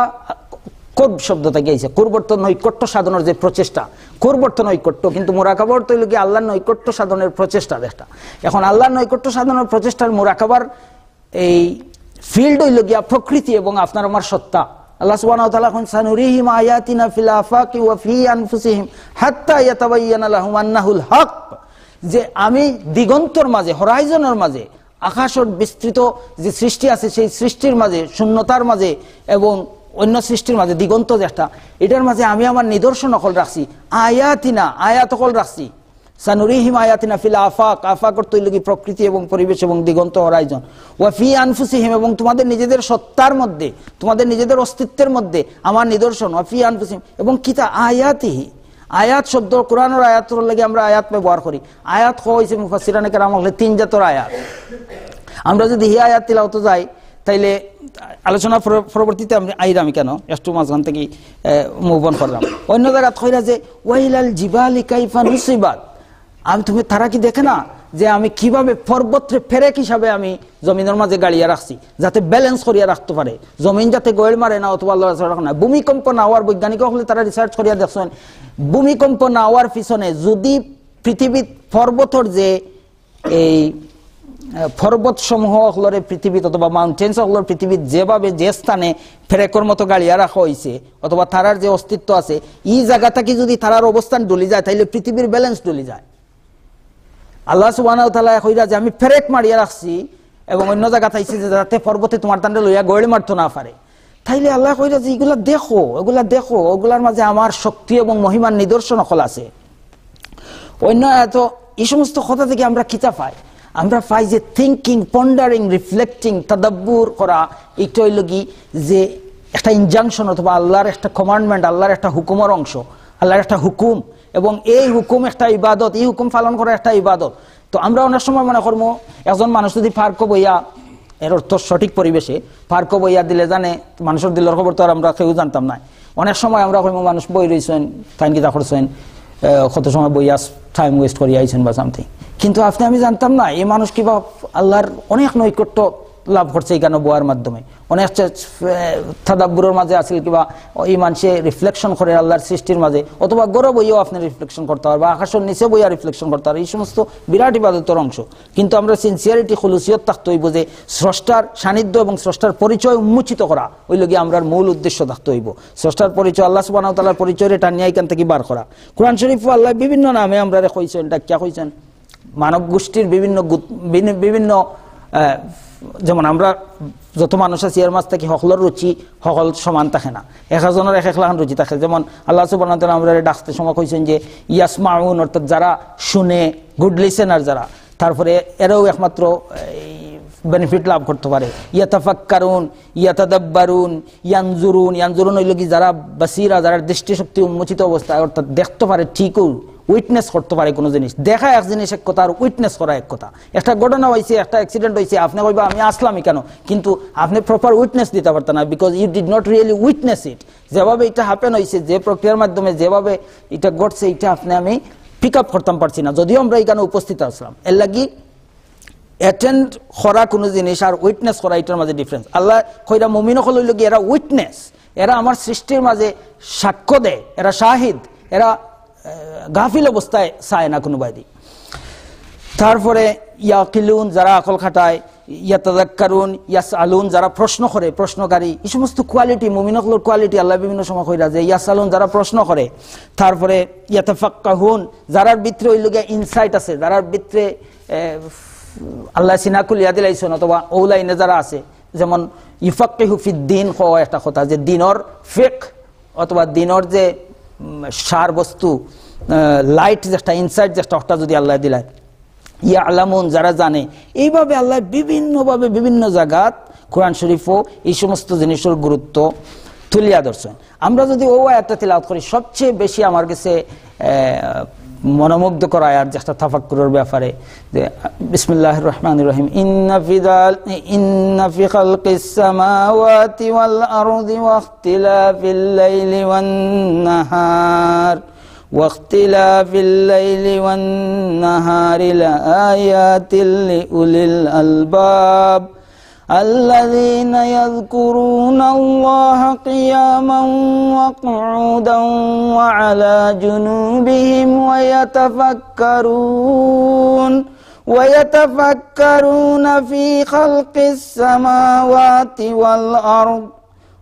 কর্ব শব্দটা গিয়েছে আইসে পরিবর্তন কট্ট সাধনের যে প্রচেষ্টা করবর্ত নৈকট্য কিন্তু মোরাকাবর তৈল কি আল্লাহর নৈকট্য সাধনের প্রচেষ্টা একটা এখন আল্লাহর নৈকট্য সাধনের প্রচেষ্টার মোরাকাবার এই ফিল্ড হইল গিয়া প্রকৃতি এবং আপনার আমার সত্তা আল্লাহ সুবহানাহু ওয়া তাআলা কোন সানুরিহিম আয়াতিনা ফিল আফাকি ওয়া ফি আনফুসিহিম হাত্তা ইয়াতাবায়্যানা লাহুম আন্নাহুল হক যে আমি দিগন্তর মাঝে হরাইজনের মাঝে আকাশের বিস্তৃত যে সৃষ্টি আছে সেই সৃষ্টির মাঝে শূন্যতার মাঝে এবং অন্য সৃষ্টির মাঝে দিগন্ত যেটা এটার মাঝে আমি আমার নিদর্শন অকল রাখছি আয়াতিনা আয়াত অকল রাখছি সানুরিহিম আয়াতিনা ফিল আফাক আফাকর তৈলকি প্রকৃতি এবং পরিবেশ এবং দিগন্ত হরাইজন ওয়াফি আনফুসিহিম এবং তোমাদের নিজেদের সত্তার মধ্যে তোমাদের নিজেদের অস্তিত্বের মধ্যে আমার নিদর্শন ওয়াফি আনফুসিহিম এবং কিতা আয়াতিহি আয়াত শব্দ কোরআনের আয়াতর লাগে আমরা আয়াত ব্যবহার করি আয়াত হয়েছে মুফাসিরানিকের আমল তিন জাতর আয়াত আমরা যদি হি আয়াত তো যাই তাইলে আলোচনা পরবর্তীতে আমি আইরাম কেন একটু মাঝখান থেকে মুভন করলাম অন্য জায়গা কইরা যে ওয়াইলাল জিবালি কাইফা নুসিবাত আমি তুমি তারা কি দেখে না যে আমি কিভাবে পর্বত্রে ফেরেক হিসাবে আমি জমিনের মাঝে গাড়িয়া রাখছি যাতে ব্যালেন্স করিয়া রাখতে পারে জমিন যাতে গোয়েল মারে না অথবা আল্লাহ না ভূমিকম্প না হওয়ার বৈজ্ঞানিক হলে তারা রিসার্চ করিয়া দেখছেন ভূমিকম্প না হওয়ার পিছনে যদি পৃথিবীর পর্বতর যে এই সমূহ হলরে পৃথিবীত অথবা মাউন্টেন্স হলর পৃথিবীত যেভাবে যে স্থানে ফেরেকর মতো গাড়িয়া রাখা হয়েছে অথবা তারার যে অস্তিত্ব আছে এই জায়গা থেকে যদি তারার অবস্থান ডলি যায় তাহলে পৃথিবীর ব্যালেন্স ডলি যায় আল্লাহ সুবাহ কইরা যে আমি ফেরেক মারিয়া রাখছি এবং অন্য জায়গা থাইছি যে যাতে পর্বতে তোমার দান্ডে লইয়া গড়ে মারতো না পারে তাইলে আল্লাহ কইরা যে এগুলা দেখো এগুলা দেখো ওগুলার মাঝে আমার শক্তি এবং মহিমার নিদর্শন সকল আছে অন্য এত এই সমস্ত কথা থেকে আমরা কিতা পাই আমরা পাই যে থিঙ্কিং পন্ডারিং রিফ্লেক্টিং তাদাব্বুর করা এটা হইল কি যে একটা ইনজাংশন অথবা আল্লাহর একটা কমান্ডমেন্ট আল্লাহর একটা হুকুমের অংশ আল্লাহর একটা হুকুম এবং এই হুকুম একটা ইবাদত এই হুকুম পালন করা একটা ইবাদত তো আমরা অনেক সময় মনে করবো একজন মানুষ যদি ফার্ক বইয়া এর অর্থ সঠিক পরিবেশে ফার্ক বইয়া দিলে জানে মানুষের দিলের খবর তো আর আমরা কেউ জানতাম না অনেক সময় আমরা মানুষ বই রয়েছেন তাইন গীতা করছেন কত সময় বই আস টাইম ওয়েস্ট করিয়াছেন বা সামথিং কিন্তু আপনি আমি জানতাম না এই মানুষ কিবা আল্লাহর অনেক নৈকট্য লাভ করছে এই গান বোয়ার মাধ্যমে অনেক থাদাব্বুরের মাঝে আসিল কিবা এই মানুষে রিফ্লেকশন করে আল্লাহর সৃষ্টির মাঝে অথবা গরব ইয়েও আপনি রিফ্লেকশন করতে পারবেন বা আকাশের নিচে বইয়া রিফ্লেকশন করতে পারবেন এই সমস্ত বিরাট ইবাদতর অংশ কিন্তু আমরা সিনসিয়ারিটি খুলুসিয়ত থাকতে হইব যে স্রষ্টার সান্নিধ্য এবং স্রষ্টার পরিচয় উন্মোচিত করা ওই লগিয়ে আমরা মূল উদ্দেশ্য থাকতে হইব স্রষ্টার পরিচয় আল্লাহ সুবাহ তালার পরিচয় এটা নিয়ে এখান থেকে বার করা কোরআন শরীফ আল্লাহ বিভিন্ন নামে আমরা কইছেন ডাকিয়া হয়েছেন মানব গোষ্ঠীর বিভিন্ন বিভিন্ন যেমন আমরা যত মানুষ আছি এর মাছ থাকি সকলের রুচি সকল সমান থাকে না এক একজনের এক এক রুচি থাকে যেমন আল্লাহ সুবাহ আমরা ডাকতে সময় কইছেন যে ইয়াসমাউন অর্থাৎ যারা শুনে গুড লিসেনার যারা তারপরে এরাও একমাত্র বেনিফিট লাভ করতে পারে ইয়াতাফাক্কারুন ইয়াতাদাব্বারুন ইয়ানজুরুন ইয়ানজুরুন ওই কি যারা বাসিরা যারা দৃষ্টিশক্তি উন্মোচিত অবস্থায় অর্থাৎ দেখতে পারে ঠিকও উইটনেস করতে পারে কোনো জিনিস দেখা এক জিনিস এক কথা আর উইটনেস করা এক কথা একটা ঘটনা হয়েছে একটা অ্যাক্সিডেন্ট হয়েছে আপনি কইবা আমি আসলামই কেন কিন্তু আপনি প্রপার উইটনেস দিতে পারতেন না because you did not really witness it যেভাবে এটা হ্যাপেন হয়েছে যে প্রক্রিয়ার মাধ্যমে যেভাবে এটা ঘটছে এটা আপনি আমি পিক আপ করতাম পারছি না যদিও আমরা এখানে উপস্থিত আসলাম এর লাগি অ্যাটেন্ড করা কোনো জিনিস আর উইটনেস করা এটার মাঝে ডিফারেন্স আল্লাহ কইরা মমিন হল এরা উইটনেস এরা আমার সৃষ্টির মাঝে সাক্ষ্য দেয় এরা শাহিদ এরা গাফিল অবস্থায় চায় না কোনো বাইরে তারপরে কিলুন যারা আকল খাটায় ইয়াতাদাক্কারুন ইয়াস আলুন যারা প্রশ্ন করে প্রশ্নকারী এই সমস্ত কোয়ালিটি মমিনকলোর কোয়ালিটি আল্লাহ বিভিন্ন সময় কইরা যে ইয়াস আলুন যারা প্রশ্ন করে তারপরে হুন যারার ভিতরে ওই লোকের ইনসাইট আছে যারার ভিতরে আল্লাহ সিনাকুল ইয়াদিল আইসন অথবা ওলাইনে যারা আছে যেমন ইফাক্কে হুফিদ্দিন হওয়া একটা কথা যে দিনর ফেক অথবা দিনর যে সার বস্তু লাইট যেটা ইনসাইট যেটা ওটা যদি আল্লাহ দিলায় ইয়া আলামুন যারা জানে এইভাবে আল্লাহ বিভিন্নভাবে বিভিন্ন জায়গাত কোরআন শরীফও এই সমস্ত জিনিসের গুরুত্ব তুলিয়া ধরছেন আমরা যদি ও আয়াতটা তিলাওয়াত করি সবচেয়ে বেশি আমার কাছে মনোমুগ্ধকর আয়াত যেটা তাফাক্কুরের ব্যাপারে যে বিসমিল্লাহ রহমান রহিম ইন্নাফিদাল ইন্নাফি খালকিস সামাওয়াতি ওয়াল আরদি ওয়া ইখতিলাফিল লাইলি ওয়ান নাহার واختلاف الليل والنهار لآيات لأولي الألباب الذين يذكرون الله قياما وقعودا وعلى جنوبهم ويتفكرون ويتفكرون في خلق السماوات والأرض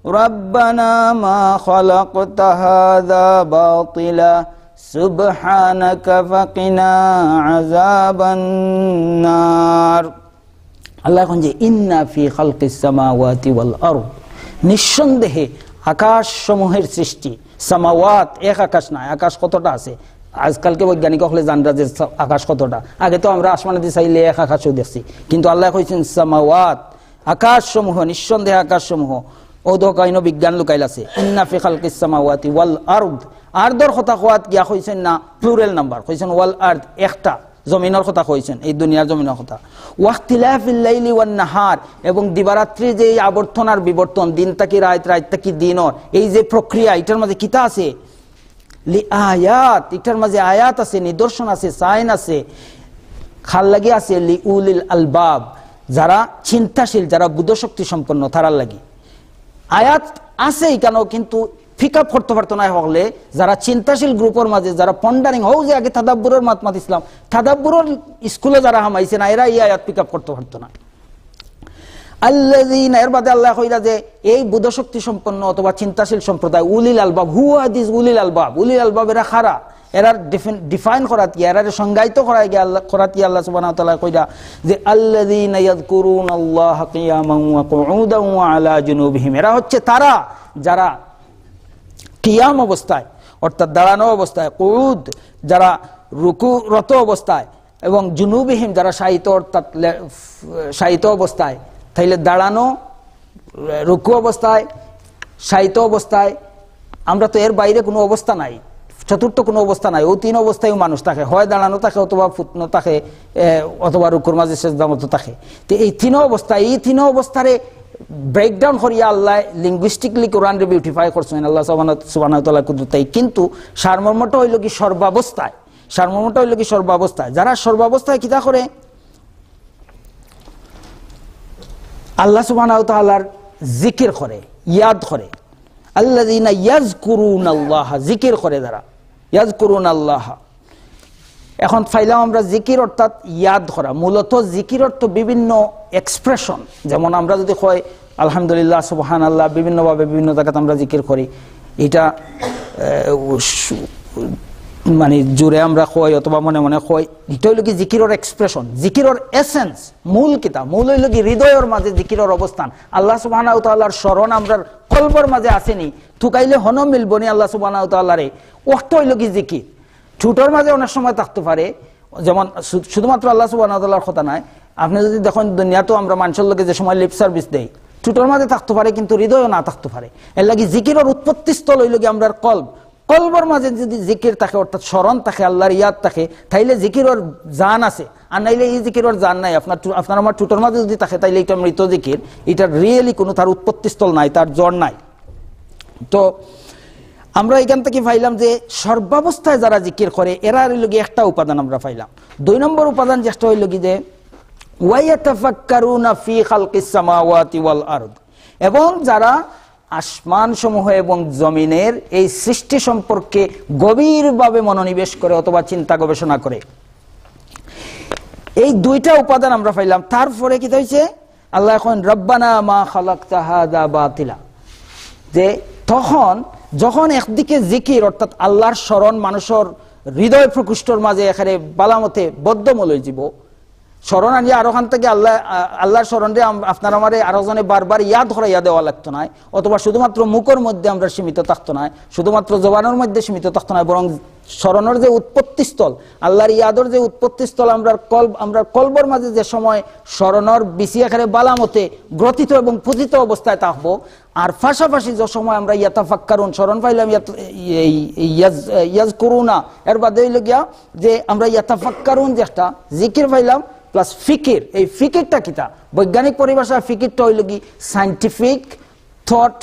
ربنا ما خلقت هذا باطلا سبحانك فقنا عذاب النار আল্লাহ এখন যে ইন্না ফি খালকিসামাওয়াতি ওয়াল আরদ নিঃসন্দেহে আকাশ সমূহের সৃষ্টি সামাওয়াত এক আকাশ না আকাশ কতটা আছে আজকালকে বৈজ্ঞানিক হলে জানরা যে আকাশ কতটা আগে তো আমরা আসমানাতে চাইলে এক আকাশও দেখছি কিন্তু আল্লাহ কইছেন সামাওয়াত আকাশ সমূহ নিঃসন্দেহে আকাশ সমূহ অধকাইন বিজ্ঞান লুকাইল আছে ইন্না ফি খালকিস সামাওয়াতি ওয়াল আরদ আর্দর কথা কোয়াত গিয়া কইছেন না প্লুরাল নাম্বার কইছেন ওয়াল আর্দ একটা জমিনের কথা কইছেন এই দুনিয়ার জমিনের কথা ওয়াক্তিলাফিল্লাইলি ওয়ান নাহার এবং দিবারাত্রি যে আবর্তন আর বিবর্তন দিন তাকি রাত রাত তাকি দিনর এই যে প্রক্রিয়া এটার মাঝে কিতা আছে লি আয়াত এটার মাঝে আয়াত আছে নিদর্শন আছে সাইন আছে খাল লাগি আছে লি উলিল আলবাব যারা চিন্তাশীল যারা শক্তি সম্পন্ন তারার লাগি আয়াত আছে কেন কিন্তু পিক আপ করতে পারতো না হলে যারা চিন্তাশীল গ্রুপের মাঝে যারা পন্ডারিং হোক যে আগে থাদাব্বুরের মাত ইসলাম থাদাব্বুরের স্কুলে যারা হামাইছে না এরা এই আয়াত পিক আপ করতে পারতো না আল্লাযীনা এর বাদে আল্লাহ কইরা যে এই বুদ্ধশক্তি সম্পন্ন অথবা চিন্তাশীল সম্প্রদায় উলিল আলবাব হুয়া দিস উলিল আলবাব উলিল আলবাব এরা খারা এরার ডিফাইন করাত গিয়া এরারে সংজ্ঞায়িত করা গিয়া আল্লাহ করাত গিয়া আল্লাহ সুবহানাহু ওয়া তাআলা কইরা যে আল্লাযীনা ইয়াযকুরুনাল্লাহ কিয়ামান ওয়া কুউদান ওয়া আলা জুনুবিহিম এরা হচ্ছে তারা যারা কিয়াম অবস্থায় অর্থাৎ দাঁড়ানো অবস্থায় কৌদ যারা রুকুরত অবস্থায় এবং জুনুবিহীন যারা সাহিত্য অর্থাৎ সাহিত্য অবস্থায় তাইলে দাঁড়ানো রুকু অবস্থায় সাহিত্য অবস্থায় আমরা তো এর বাইরে কোনো অবস্থা নাই চতুর্থ কোনো অবস্থা নাই ও তিন অবস্থায়ও মানুষ থাকে হয় দাঁড়ানো থাকে অথবা ফুটনো থাকে অথবা রুকুর মাঝে সেজদামতো থাকে তো এই তিন অবস্থায় এই তিন অবস্থারে ব্রেকডাউন করিয়া আল্লাহ লিঙ্গুইস্টিকলি কোরআনরে বিউটিফাই করছেন আল্লাহ সুবাহতাল্লাহ কুদরতাই কিন্তু সারমর্মটা হইল কি সর্বাবস্থায় সারমর্মটা হইল কি সর্বাবস্থায় যারা সর্বাবস্থায় কিতা করে আল্লাহ সুবাহর জিকির করে ইয়াদ করে আল্লাহ ইয়াজ করুন আল্লাহ জিকির করে যারা ইয়াজ করুন আল্লাহ এখন ফাইলাম আমরা জিকির অর্থাৎ ইয়াদ ধরা মূলত জিকির অর্থ বিভিন্ন এক্সপ্রেশন যেমন আমরা যদি কয় আলহামদুলিল্লাহ সুবহান আল্লাহ বিভিন্নভাবে বিভিন্ন জায়গাতে আমরা জিকির করি এটা মানে জুড়ে আমরা কই অথবা মনে মনে কই এটা হইল কি জিকিরর এক্সপ্রেশন জিকিরর এসেন্স মূল কিতা মূল হইল কি হৃদয়ের মাঝে জিকিরর অবস্থান আল্লাহ সুবাহর স্মরণ আমরা কল্পর মাঝে আসেনি থুকাইলে হন মিলবনি আল্লাহ সুবাহ অর্থ হইল কি জিকির ছুটোর মাঝে অনেক সময় থাকতে পারে যেমন শুধুমাত্র আল্লাহ সুবাহর কথা নয় আপনি যদি দেখেন দুনিয়াতেও আমরা মানুষের লোকে যে সময় লিপ সার্ভিস দেই ছুটোর মাঝে থাকতে পারে কিন্তু হৃদয়ও না থাকতে পারে এর লাগে জিকিরের উৎপত্তি স্থল হইল গিয়ে আমরা কল্প কলবর মাঝে যদি জিকির থাকে অর্থাৎ স্মরণ থাকে আল্লাহর ইয়াদ থাকে তাইলে জিকিরর জান আছে আর নাইলে এই জিকিরর জান নাই আপনার আপনার আমার টুটোর মাঝে যদি থাকে তাইলে এটা মৃত জিকির এটা রিয়েলি কোনো তার উৎপত্তিস্থল নাই তার জ্বর নাই তো আমরা এখান থেকে পাইলাম যে সর্বাবস্থায় যারা জিকির করে এরা হইল গিয়ে একটা উপাদান আমরা পাইলাম দুই নম্বর উপাদান যেটা হইল কি যে এবং যারা আসমান সমূহ এবং জমিনের এই সৃষ্টি সম্পর্কে গভীরভাবে মনোনিবেশ করে অথবা চিন্তা গবেষণা করে এই দুইটা উপাদান আমরা পাইলাম তারপরে কি হয়েছে আল্লাহ এখন রব্বানা মা খালাক তাহাদা বাতিলা যে তখন যখন একদিকে জিকির অর্থাৎ আল্লাহর স্মরণ মানুষের হৃদয় প্রকৃষ্টর মাঝে এখানে বালামতে বদ্ধমূল যাব স্মরণ আনিয়ে আরোখান থেকে আল্লাহ আল্লাহর স্মরণে আপনার আমার আরো জনে বারবার ইয়াদ ইয়া দেওয়া লাগতো না অথবা শুধুমাত্র মুখের মধ্যে আমরা সীমিত থাকতো না শুধুমাত্র জবানের মধ্যে সীমিত থাকতো না বরং স্মরণের যে উৎপত্তিস্থল আল্লাহর ইয়াদর যে উৎপত্তিস্থল আমরা কল আমরা কলবর মাঝে যে সময় স্মরণর বিসি আকারে বালামতে গ্রথিত এবং পুথিত অবস্থায় হব আর পাশাপাশি যে সময় আমরা ইয়াতা কারণ স্মরণ পাইলাম ইয়াজ করুনা এর বাদে হইল গিয়া যে আমরা ফাক্কারুন যে একটা জিকির পাইলাম প্লাস ফিকির এই ফিকিরটা কিতা বৈজ্ঞানিক পরিভাষা ফিকিরটা হইল কি সাইন্টিফিক থট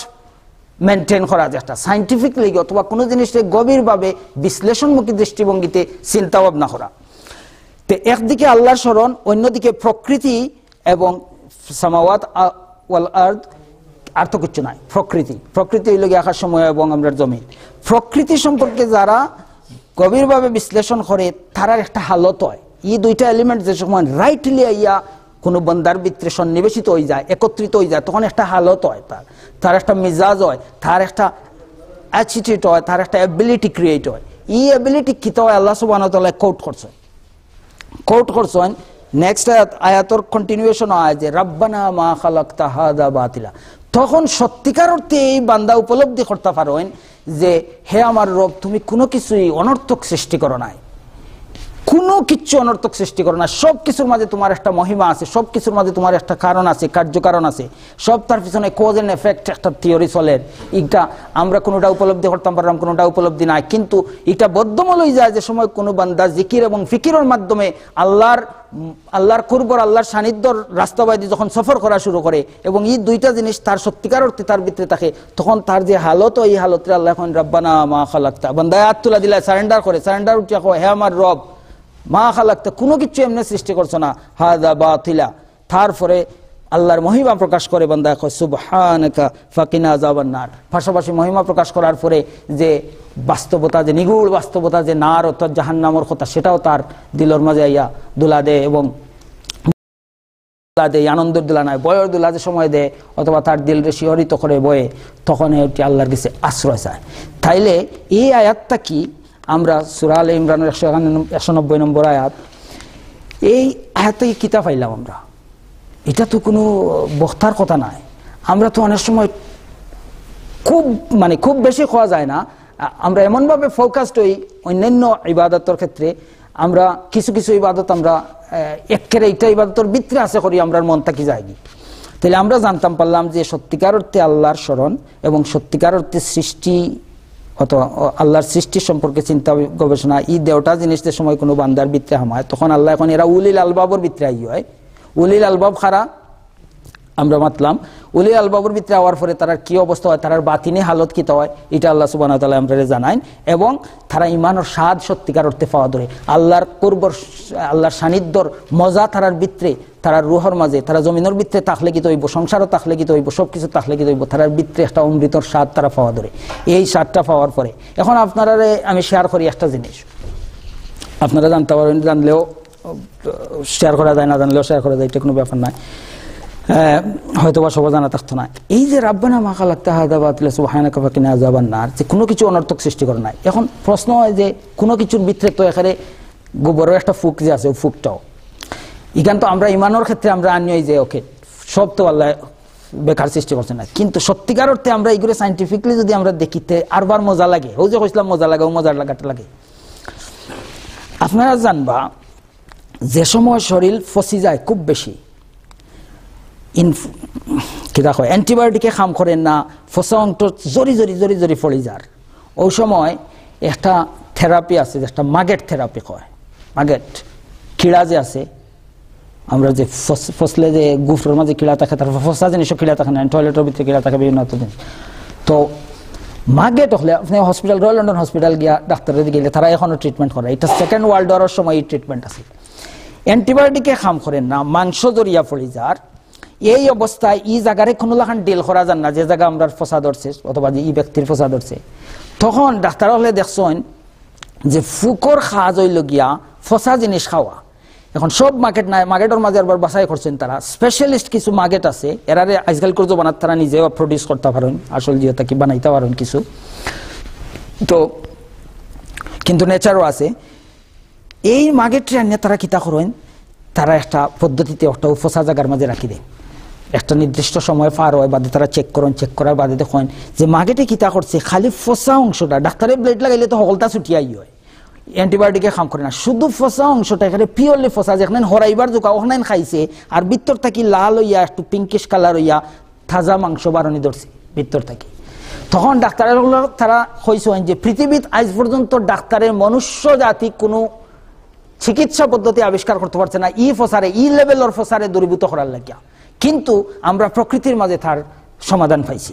মেনটেন করা যায় সাইন্টিফিকলি অথবা কোনো জিনিসকে গভীরভাবে বিশ্লেষণমুখী দৃষ্টিভঙ্গিতে চিন্তা ভাবনা করা তো একদিকে আল্লাহর স্মরণ অন্যদিকে প্রকৃতি এবং সামাওয়াত ওয়াল আর্থ আর নাই প্রকৃতি প্রকৃতি হইল গিয়ে আকাশ সময় এবং আমরা জমিন প্রকৃতি সম্পর্কে যারা গভীরভাবে বিশ্লেষণ করে তারার একটা হালত হয় ই দুইটা এলিমেন্ট যে সময় রাইটলি আইয়া কোনো বন্দার ভিতরে সন্নিবেশিত হয়ে যায় একত্রিত হয়ে যায় তখন একটা হালত হয় তার তার একটা মেজাজ হয় তার একটা অ্যাচিটিউড হয় তার একটা অ্যাবিলিটি ক্রিয়েট হয় এই অ্যাবিলিটি কিতা হয় আল্লাহ সুবাহতাল্লাহ কোর্ট করছেন কোর্ট করছেন নেক্সট আয়াতর কন্টিনিউশন হয় যে রাব্বানা মা খালাক তাহাদা বাতিলা তখন সত্যিকার অর্থে এই বান্দা উপলব্ধি করতে পারেন যে হে আমার রব তুমি কোনো কিছুই অনর্থক সৃষ্টি করো নাই কোনো কিছু অনর্থক সৃষ্টি করো না সব কিছুর মাঝে তোমার একটা মহিমা আছে সব কিছুর মাঝে তোমার একটা কারণ আছে কার্যকারণ আছে সব তার পিছনে কোজ অ্যান্ড এফেক্ট একটা থিওরি চলে এটা আমরা কোনোটা উপলব্ধি করতাম পারলাম কোনোটা উপলব্ধি নাই কিন্তু এটা বদ্ধমূল হয়ে যায় যে সময় কোনো বান্দা জিকির এবং ফিকিরের মাধ্যমে আল্লাহর আল্লাহর কুরবর আল্লাহর সান্নিধ্যর রাস্তাবাদী যখন সফর করা শুরু করে এবং এই দুইটা জিনিস তার সত্যিকার অর্থে তার ভিতরে থাকে তখন তার যে হালত এই হালতে আল্লাহ এখন রব্বানা মা খালাক্তা বান্দায় আত্মুলা দিলা সারেন্ডার করে সারেন্ডার উঠে হে আমার রব মা খালাক্তা কোনো কিছু এমনি সৃষ্টি করছো না হাদা থিলা তারপরে আল্লাহর মহিমা প্রকাশ করে বান্দা সুবহানকা ফাকিনা নার পাশাপাশি মহিমা প্রকাশ করার পরে যে বাস্তবতা যে নিগুড় বাস্তবতা যে নার অর্থাৎ নামর কথা সেটাও তার দিলর মাঝে আইয়া দুলা দে এবং দুলা দেয় আনন্দের দুলা নয় বয়ের দুলা যে সময় দেয় অথবা তার দিল শিহরিত করে বয়ে তখন এটি আল্লাহর কাছে আশ্রয় চায় তাইলে এই আয়াতটা কি আমরা আল ইমরানের একশো একশো নব্বই নম্বর আয়াত এই থেকে কিতাব পাইলাম আমরা এটা তো কোনো বক্তার কথা নাই আমরা তো অনেক সময় খুব মানে খুব বেশি খাওয়া যায় না আমরা এমনভাবে ফোকাসড হই অন্যান্য ইবাদতর ক্ষেত্রে আমরা কিছু কিছু ইবাদত আমরা একেরে এটা ইবাদতর বৃত্তি আছে করি আমরা মন থাকি যায়নি তাহলে আমরা জানতাম পারলাম যে সত্যিকার অর্থে আল্লাহর স্মরণ এবং সত্যিকার অর্থে সৃষ্টি হয়তো আল্লাহর সৃষ্টি সম্পর্কে চিন্তা গবেষণা ই দেওটা জিনিসদের সময় কোনো বান্দার বিত্রে হামায় তখন আল্লাহ এখন এরা উলিল আলবাবর বিত্রে হয় উলিল আলবাব খারা আমরা মাতলাম উলি আলবাবুর ভিতরে আওয়ার পরে তার কি অবস্থা হয় তার বাতিনে হালত কী হয় এটা আল্লাহ সুবাহ তালা আমরা জানাই এবং তারা ইমানোর স্বাদ সত্যিকার অর্থে পাওয়া ধরে আল্লাহর কুর্বর আল্লাহর সান্নিধ্যর মজা তারার ভিতরে তারা রুহর মাঝে তারা জমিনের ভিত্তে তাকলে কি তৈব সংসারও তাকলে কি তৈব সব কিছু তাকলে কি তৈব তারার ভিত্তে একটা অমৃতর স্বাদ তারা পাওয়া ধরে এই স্বাদটা পাওয়ার পরে এখন আপনারা আমি শেয়ার করি একটা জিনিস আপনারা জানতে পারেন জানলেও শেয়ার করা যায় না জানলেও শেয়ার করা যায় এটা কোনো ব্যাপার নয় হ্যাঁ, হয়তো বা সবার জানা থাকতো না এই যে রাব্বানা মাকাল আত্মাহাদাবাদলে সুহায়না কাবাকিনা আজাবান না যে কোনো কিছু অনর্থক সৃষ্টি করে নাই এখন প্রশ্ন হয় যে কোনো কিছুর ভিতরে তো এখানে গোবরও একটা ফুক যে আছে ফুকটাও এখান তো আমরা ইমানোর ক্ষেত্রে আমরা আনিয়ে যে ওকে সব তো আল্লাহ বেকার সৃষ্টি করছে না কিন্তু সত্যিকার অর্থে আমরা এইগুলো সাইন্টিফিকলি যদি আমরা দেখিতে আরবার মজা লাগে ও যে কইসলাম মজা লাগে ও মজার লাগাটা লাগে আপনারা জানবা যে সময় শরীর ফসি যায় খুব বেশি কিতা কয় অ্যান্টিবায়োটিকে খাম করেন না ফসংট জরি জরি জরি জরি ফলি যার ওই সময় একটা থেরাপি আছে একটা মাগেট থেরাপি কয় মাগেট কিড়া যে আছে আমরা যে ফসলে যে গুফর মাঝে কিড়া থাকে তারপর ফসা জিনিসও কিড়া থাকে না টয়লেটের ভিতরে কিড়া থাকে বিভিন্ন জিনিস তো মাগেট হলে আপনি হসপিটাল রয়্যাল লন্ডন হসপিটাল গিয়া ডাক্তারের গেলে তারা এখনও ট্রিটমেন্ট করে এটা সেকেন্ড ওয়ার্ল্ড ওয়ারের সময় এই ট্রিটমেন্ট আছে অ্যান্টিবায়োটিকে খাম করেন না মাংস জরিয়া ফলি যার এই অবস্থায় ই কোনো লাখান ডিল করা যান না যে জায়গা আমরা ফসা ধরছে অথবা যে ই ব্যক্তির ফসা ধরছে তখন ডাক্তার হলে দেখছেন যে ফুকর সাজ যাইল ফসা জিনিস খাওয়া এখন সব মার্কেট নাই মার্কেটের মাঝে আবার বাছাই করছেন তারা স্পেশালিস্ট কিছু মার্কেট আছে এরারে আজকাল করতো বানাত তারা নিজেও প্রডিউস করতে পারেন আসল যে তাকে বানাইতে পারেন কিছু তো কিন্তু নেচারও আছে এই মার্কেটে আনিয়ে তারা কিতা করেন তারা একটা পদ্ধতিতে একটা ফসা জায়গার মাঝে রাখি দেয় একটা নির্দিষ্ট সময় পার হয় বাদে তারা চেক করেন চেক করার বাদে দেখেন যে মার্কেটে কিতা করছে খালি ফসা অংশটা ডাক্তারে ব্লেড লাগাইলে তো হলতা ছুটিয়াই হয় অ্যান্টিবায়োটিকে খাম করে না শুধু ফসা অংশটা এখানে পিওরলি ফসা যেখানে হরাইবার জোকা ওখানে খাইছে আর ভিতর থাকি লাল হইয়া একটু পিঙ্কিশ কালার হইয়া থাজা মাংস বারণি ধরছে ভিতর থাকি তখন ডাক্তারের তারা হয়েছে যে পৃথিবীত আজ পর্যন্ত ডাক্তারের মনুষ্য জাতি কোনো চিকিৎসা পদ্ধতি আবিষ্কার করতে পারছে না ই ফসারে ই লেভেলর ফসারে দূরীভূত করার লাগিয়া কিন্তু আমরা প্রকৃতির মাঝে তার সমাধান পাইছি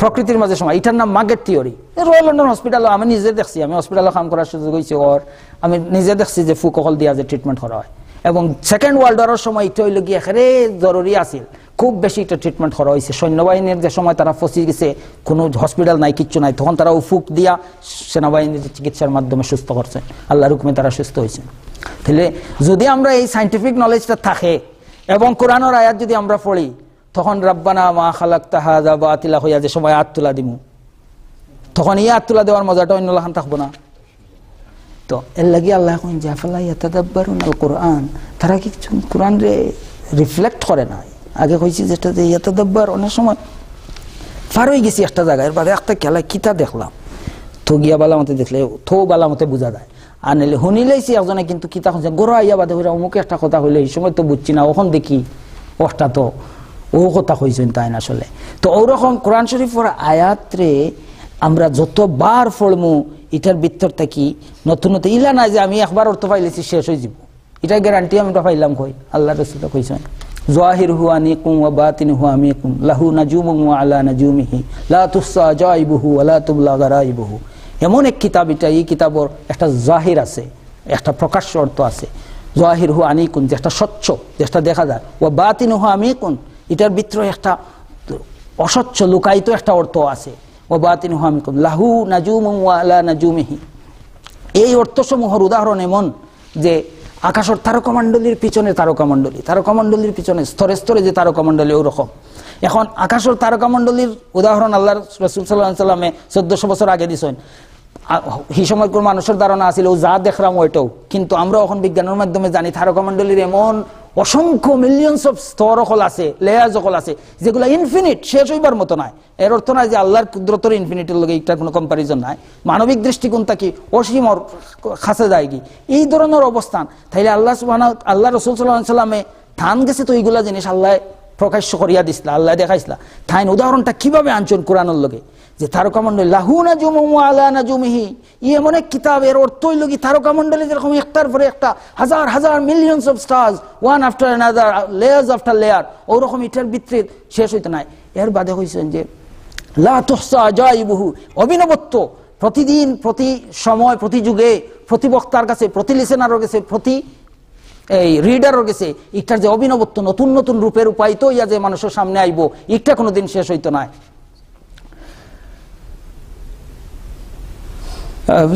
প্রকৃতির মাঝে সময় এটার নাম মাগের থিওরি রয়্যাল লন্ডন হসপিটালও আমি নিজে দেখছি আমি হসপিটালে কাম করার সুযোগ হয়েছে ওর আমি নিজে দেখছি যে ফুকহল দিয়া যে ট্রিটমেন্ট করা হয় এবং সেকেন্ড ওয়ার্ল্ড ওয়ারের সময় এটা হইল গিয়ে একেবারে জরুরি আছিল খুব বেশি এটা ট্রিটমেন্ট করা হয়েছে সৈন্যবাহিনীর যে সময় তারা ফসি গেছে কোনো হসপিটাল নাই কিচ্ছু নাই তখন তারা উফুক দিয়া সেনাবাহিনীর চিকিৎসার মাধ্যমে সুস্থ করছে আল্লাহ হুকুমে তারা সুস্থ হয়েছে তাহলে যদি আমরা এই সাইন্টিফিক নলেজটা থাকে এবং কোরআনের আয়াত যদি আমরা পড়ি তখন রাব্বানা মা খালাক তাহাজা বা আতিলা হইয়া যে সময় আত তুলা দিমু তখন এই আত দেওয়ার মজাটা অন্য লাখান থাকবো না তো এর লাগে আল্লাহ এখন জাফালা ইয়াতাদাব্বার আল কোরআন তারা কি কোরআন রে রিফ্লেক্ট করে না আগে হয়েছে যেটা যে ইয়াতাদাব্বার অনেক সময় ফার হয়ে গেছি একটা জায়গায় বাদে একটা খেলা কিতা দেখলাম তো গিয়া বালা মতে দেখলে তো বালা মতে বোঝা যায় আনিলে শুনিলেছি একজনে কিন্তু কিতা শুনছে গোড়া ইয়া বাদে হইরা অমুকে একটা কথা হইলে এই সময় তো বুঝছি না ওখান দেখি ওটা তো ও কথা হয়েছেন তাই না আসলে তো ওরকম কোরআন শরীফর আয়াত্রে আমরা যতবার ফলমু এটার ভিতর থাকি নতুন নতুন ইলা নাই যে আমি একবার অর্থ পাইলেছি শেষ হয়ে যাব এটা গ্যারান্টি আমরা পাইলাম কই আল্লাহ রসুল কইছেন জাহির হুয়া ও বা বাতিন হুয়া কুম লাহু নাজুমুম আল্লাহ আলা নাজুমিহি লা তুসা জাইবুহু বহু লা তুবলা বহু এমন এক কিতাব এটা এই কিতাবর একটা জাহির আছে একটা প্রকাশ্য অর্থ আছে জাহির হু আনি কোন একটা স্বচ্ছ যেটা দেখা যায় ও বাতিন হু আমি কোন এটার ভিতরে একটা অস্বচ্ছ লুকায়িত একটা অর্থ আছে ও বাতিন হু আমি কোন লাহু নাজুম আলা নাজুমিহি এই অর্থসমূহর উদাহরণ এমন যে আকাশর তারকামণ্ডলীর পিছনে তারকামণ্ডলী তারকামণ্ডলীর পিছনে স্তরে স্তরে যে তারকামণ্ডলী ওরকম এখন আকাশর তারকামণ্ডলীর উদাহরণ আল্লাহ রসুল সাল্লাহ সাল্লামে চোদ্দশো বছর আগে দিছেন সেই সময় কোন মানুষের ধারণা ও যা দেখলাম ওইটাও কিন্তু আমরা এখন বিজ্ঞানের মাধ্যমে জানি থারকমন্ডলীর এমন অসংখ্য মিলিয়ন অফ স্তর সকল আছে লেয়ার সকল আছে যেগুলো ইনফিনিট শেষ হইবার মতো নয় এর অর্থ নয় যে আল্লাহর কুদরতর ইনফিনিটের লগে একটা কোনো কম্পারিজন নাই মানবিক দৃষ্টিকোণ থাকি অসীমর খাসে যায় কি এই ধরনের অবস্থান তাইলে আল্লাহ সুবাহ আল্লাহ রসুল সাল্লাহ সাল্লামে থান গেছে তো এইগুলা জিনিস আল্লাহ প্রকাশ্য করিয়া দিছিল আল্লাহ দেখাইছিল থাইন উদাহরণটা কিভাবে আনছেন কোরআনের লগে যে লাহু না জুমু আলা না জুমিহি ই ইয়ে এমন এক কিতাব এর অর্থ হইল কি তারকামণ্ডলী যেরকম একটার পরে একটা হাজার হাজার millions of stars one after another layers after layer ওরকম ইটার বিতৃত শেষ হইতে নাই এর বাদে হয়েছেন যে লা তুহসা জয়বহু অভিনবত্ব প্রতিদিন প্রতি সময় প্রতি যুগে প্রতি বক্তার কাছে প্রতি লিসেনারও কাছে প্রতি এই রিডারও গেছে ইটার যে অভিনবত্ব নতুন নতুন রূপের উপায় তো ইয়া যে মানুষের সামনে আইব ইটা কোনোদিন শেষ হইতো না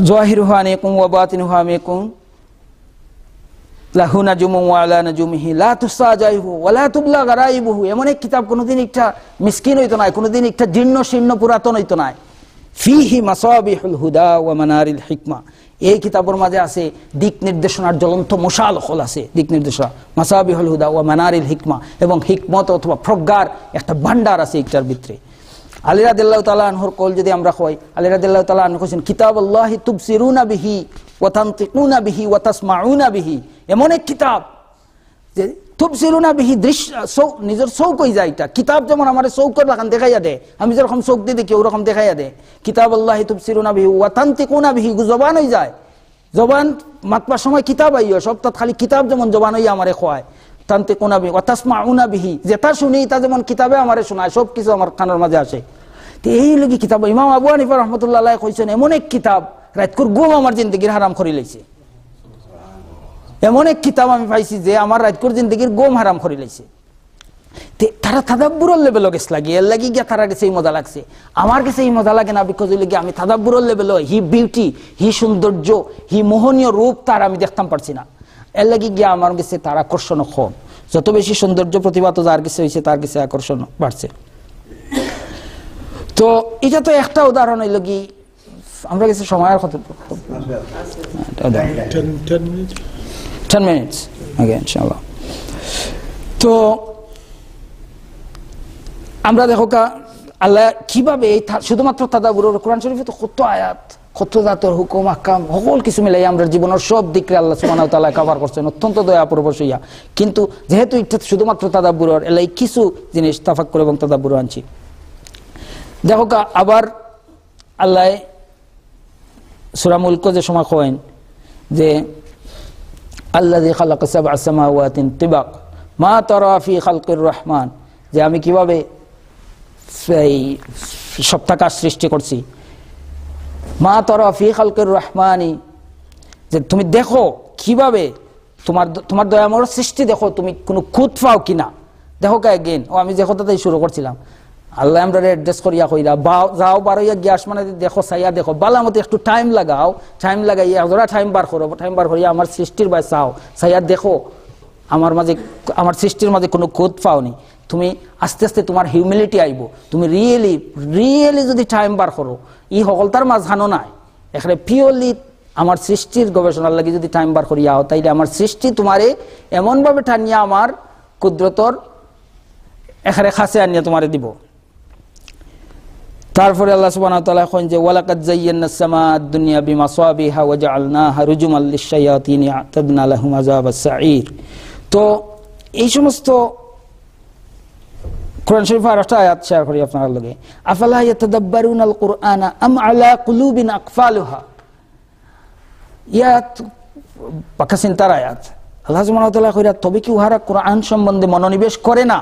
জহির হানেকুম ওয়াবাতিন হামেকুম লাহু নাজুমিহি লা তুসাজাইহু তুবলা এমন এক কিতাব একটা মিসকিন হইতো না একটা জীর্ণ শীর্ণ পুরাতন হইতো না ফিহি মাসাবিহুল হুদা ওয়া মানারিল হিকমা এই কিতাবের মাঝে আছে দিক নির্দেশনার জ্বলন্ত মশাল হল আছে দিক নির্দেশনা মাসাবিহুল হুদা ওয়া মানারিল হিকমা এবং হিকমত অথবা প্রজ্ঞার একটা ভান্ডার আছে একটার ভিতরে আলিরাদিল্লাহ তালা আনহর কল যদি আমরা হই আলিরাদিল্লাহ তালা আনহ কৈছেন কিতাব আল্লাহি তুবসিরুনা বিহি ওয়াতান্তিকুনা বিহি ওয়াতাসমাউনা বিহি এমন এক কিতাব যে তুবসিরুনা বিহি দৃশ্য চৌ নিজের চৌকই যায় এটা কিতাব যেমন আমার চৌকর লাগান দেখাইয়া দে আমি যেরকম চৌক দিয়ে দেখি ওরকম দেখাইয়া দে কিতাব আল্লাহি তুবসিরুনা বিহি ওয়াতান্তিকুনা বিহি জবান হয়ে যায় জবান মাতবার সময় কিতাব আইয় সব খালি কিতাব যেমন জবান হইয়া আমারে খোয়ায় তান্তে কোনাবি অতাসমা উনাবিহি যেটা শুনি তা যেমন কিতাবে আমারে শোনায় সব কিছু আমার খানোর মাঝে আসে তো এই লোক কিতাব ইমাম আবু হানিফা রহমতুল্লাহ কইছেন এমন এক কিতাব রাতকুর গুম আমার জিন্দগির হারাম করে লাইছে এমন এক কিতাব আমি পাইছি যে আমার রাজকুর জিন্দগির গোম হারাম করে লাইছে তারা থাদাব্বুরের লেভেলও গেছে লাগে এর লাগি গিয়া তারা গেছে এই মজা লাগছে আমার কাছে এই মজা লাগে না বিকজ ওই আমি থাদাব্বুরের লেভেল হি বিউটি হি সৌন্দর্য হি মোহনীয় রূপ তার আমি দেখতাম পারছি না এর গিয়া আমার কাছে তার আকর্ষণ কম যত বেশি সৌন্দর্য প্রতিভা তো যার কাছে হয়েছে তার কাছে আকর্ষণ বাড়ছে তো এটা তো একটা উদাহরণ এলো কি আমরা কাছে সময়ের আর কত টেন মিনিটস ওকে ইনশাল্লাহ তো আমরা দেখো কা আল্লাহ কিভাবে শুধুমাত্র তাদা তাদাবুর কোরআন শরীফে তো কত আয়াত ক্ষতজাতর হুকুম আকাম সকল কিছু মিলাই আমরা জীবনের সব দিকরে আল্লাহ সুবাহ তালা কাভার করছেন অত্যন্ত দয়া ইয়া কিন্তু যেহেতু ইচ্ছা শুধুমাত্র তাদাবুর এলাই কিছু জিনিস তাফাক করে এবং তাদাবুর আনছি দেখো আবার আল্লাহ সুরামুলক যে সময় কয়েন যে আল্লাহ খালাক আসামাওয়াতিন তিবাক মা তরফি খালকুর রহমান যে আমি কিভাবে এই সপ্তাহ সৃষ্টি করছি মা ফি খালকের রহমানি যে তুমি দেখো কিভাবে তোমার তোমার দয়ামর সৃষ্টি দেখো তুমি কোনো খুঁত পাও কিনা দেখো কে গেন ও আমি যে কথাটাই শুরু করছিলাম আল্লাহ আমরা অ্যাড্রেস করিয়া কইরা যাও বারো ইয়া গ্যাস মানে দেখো চাইয়া দেখো বালা মতো একটু টাইম লাগাও টাইম লাগাই ধরা টাইম বার করো টাইম বার করিয়া আমার সৃষ্টির বাই চাও চাইয়া দেখো আমার মাঝে আমার সৃষ্টির মাঝে কোনো খুঁত পাওনি তুমি আস্তে আস্তে তোমার হিউমিলিটি আইব তুমি রিয়েলি রিয়েলি যদি টাইম বার করো ই সকলতার মাঝখানো নাই এখানে পিওরলি আমার সৃষ্টির গবেষণার লাগে যদি টাইম বার করিয়া হও তাইলে আমার সৃষ্টি তোমারে এমনভাবে টানিয়া আমার ক্ষুদ্রতর এখানে খাসে আনিয়া তোমারে দিব তারপরে আল্লাহ সুবহানাহু ওয়া তাআলা কোন যে ওয়ালাকাদ যায়্যানা সামা দুনিয়া বিমা সাবিহা ওয়া জাআলনাহা রুজুমাল লিশ-শায়াতিন ইয়াতাদনা লাহুম আযাবাস সাঈর তো এই সমস্ত কোরআন শরীফ আর একটা আয়াত শেয়ার করি আপনার লগে আফালা ইয়াতাদাব্বারুন আল কুরআনা আম আলা কুলুবিন আকফালুহা ইয়াত পাকা চিন্তার আয়াত আল্লাহ সুবহানাহু ওয়া তাআলা কইরা তবে কি উহারা কোরআন সম্বন্ধে মনোনিবেশ করে না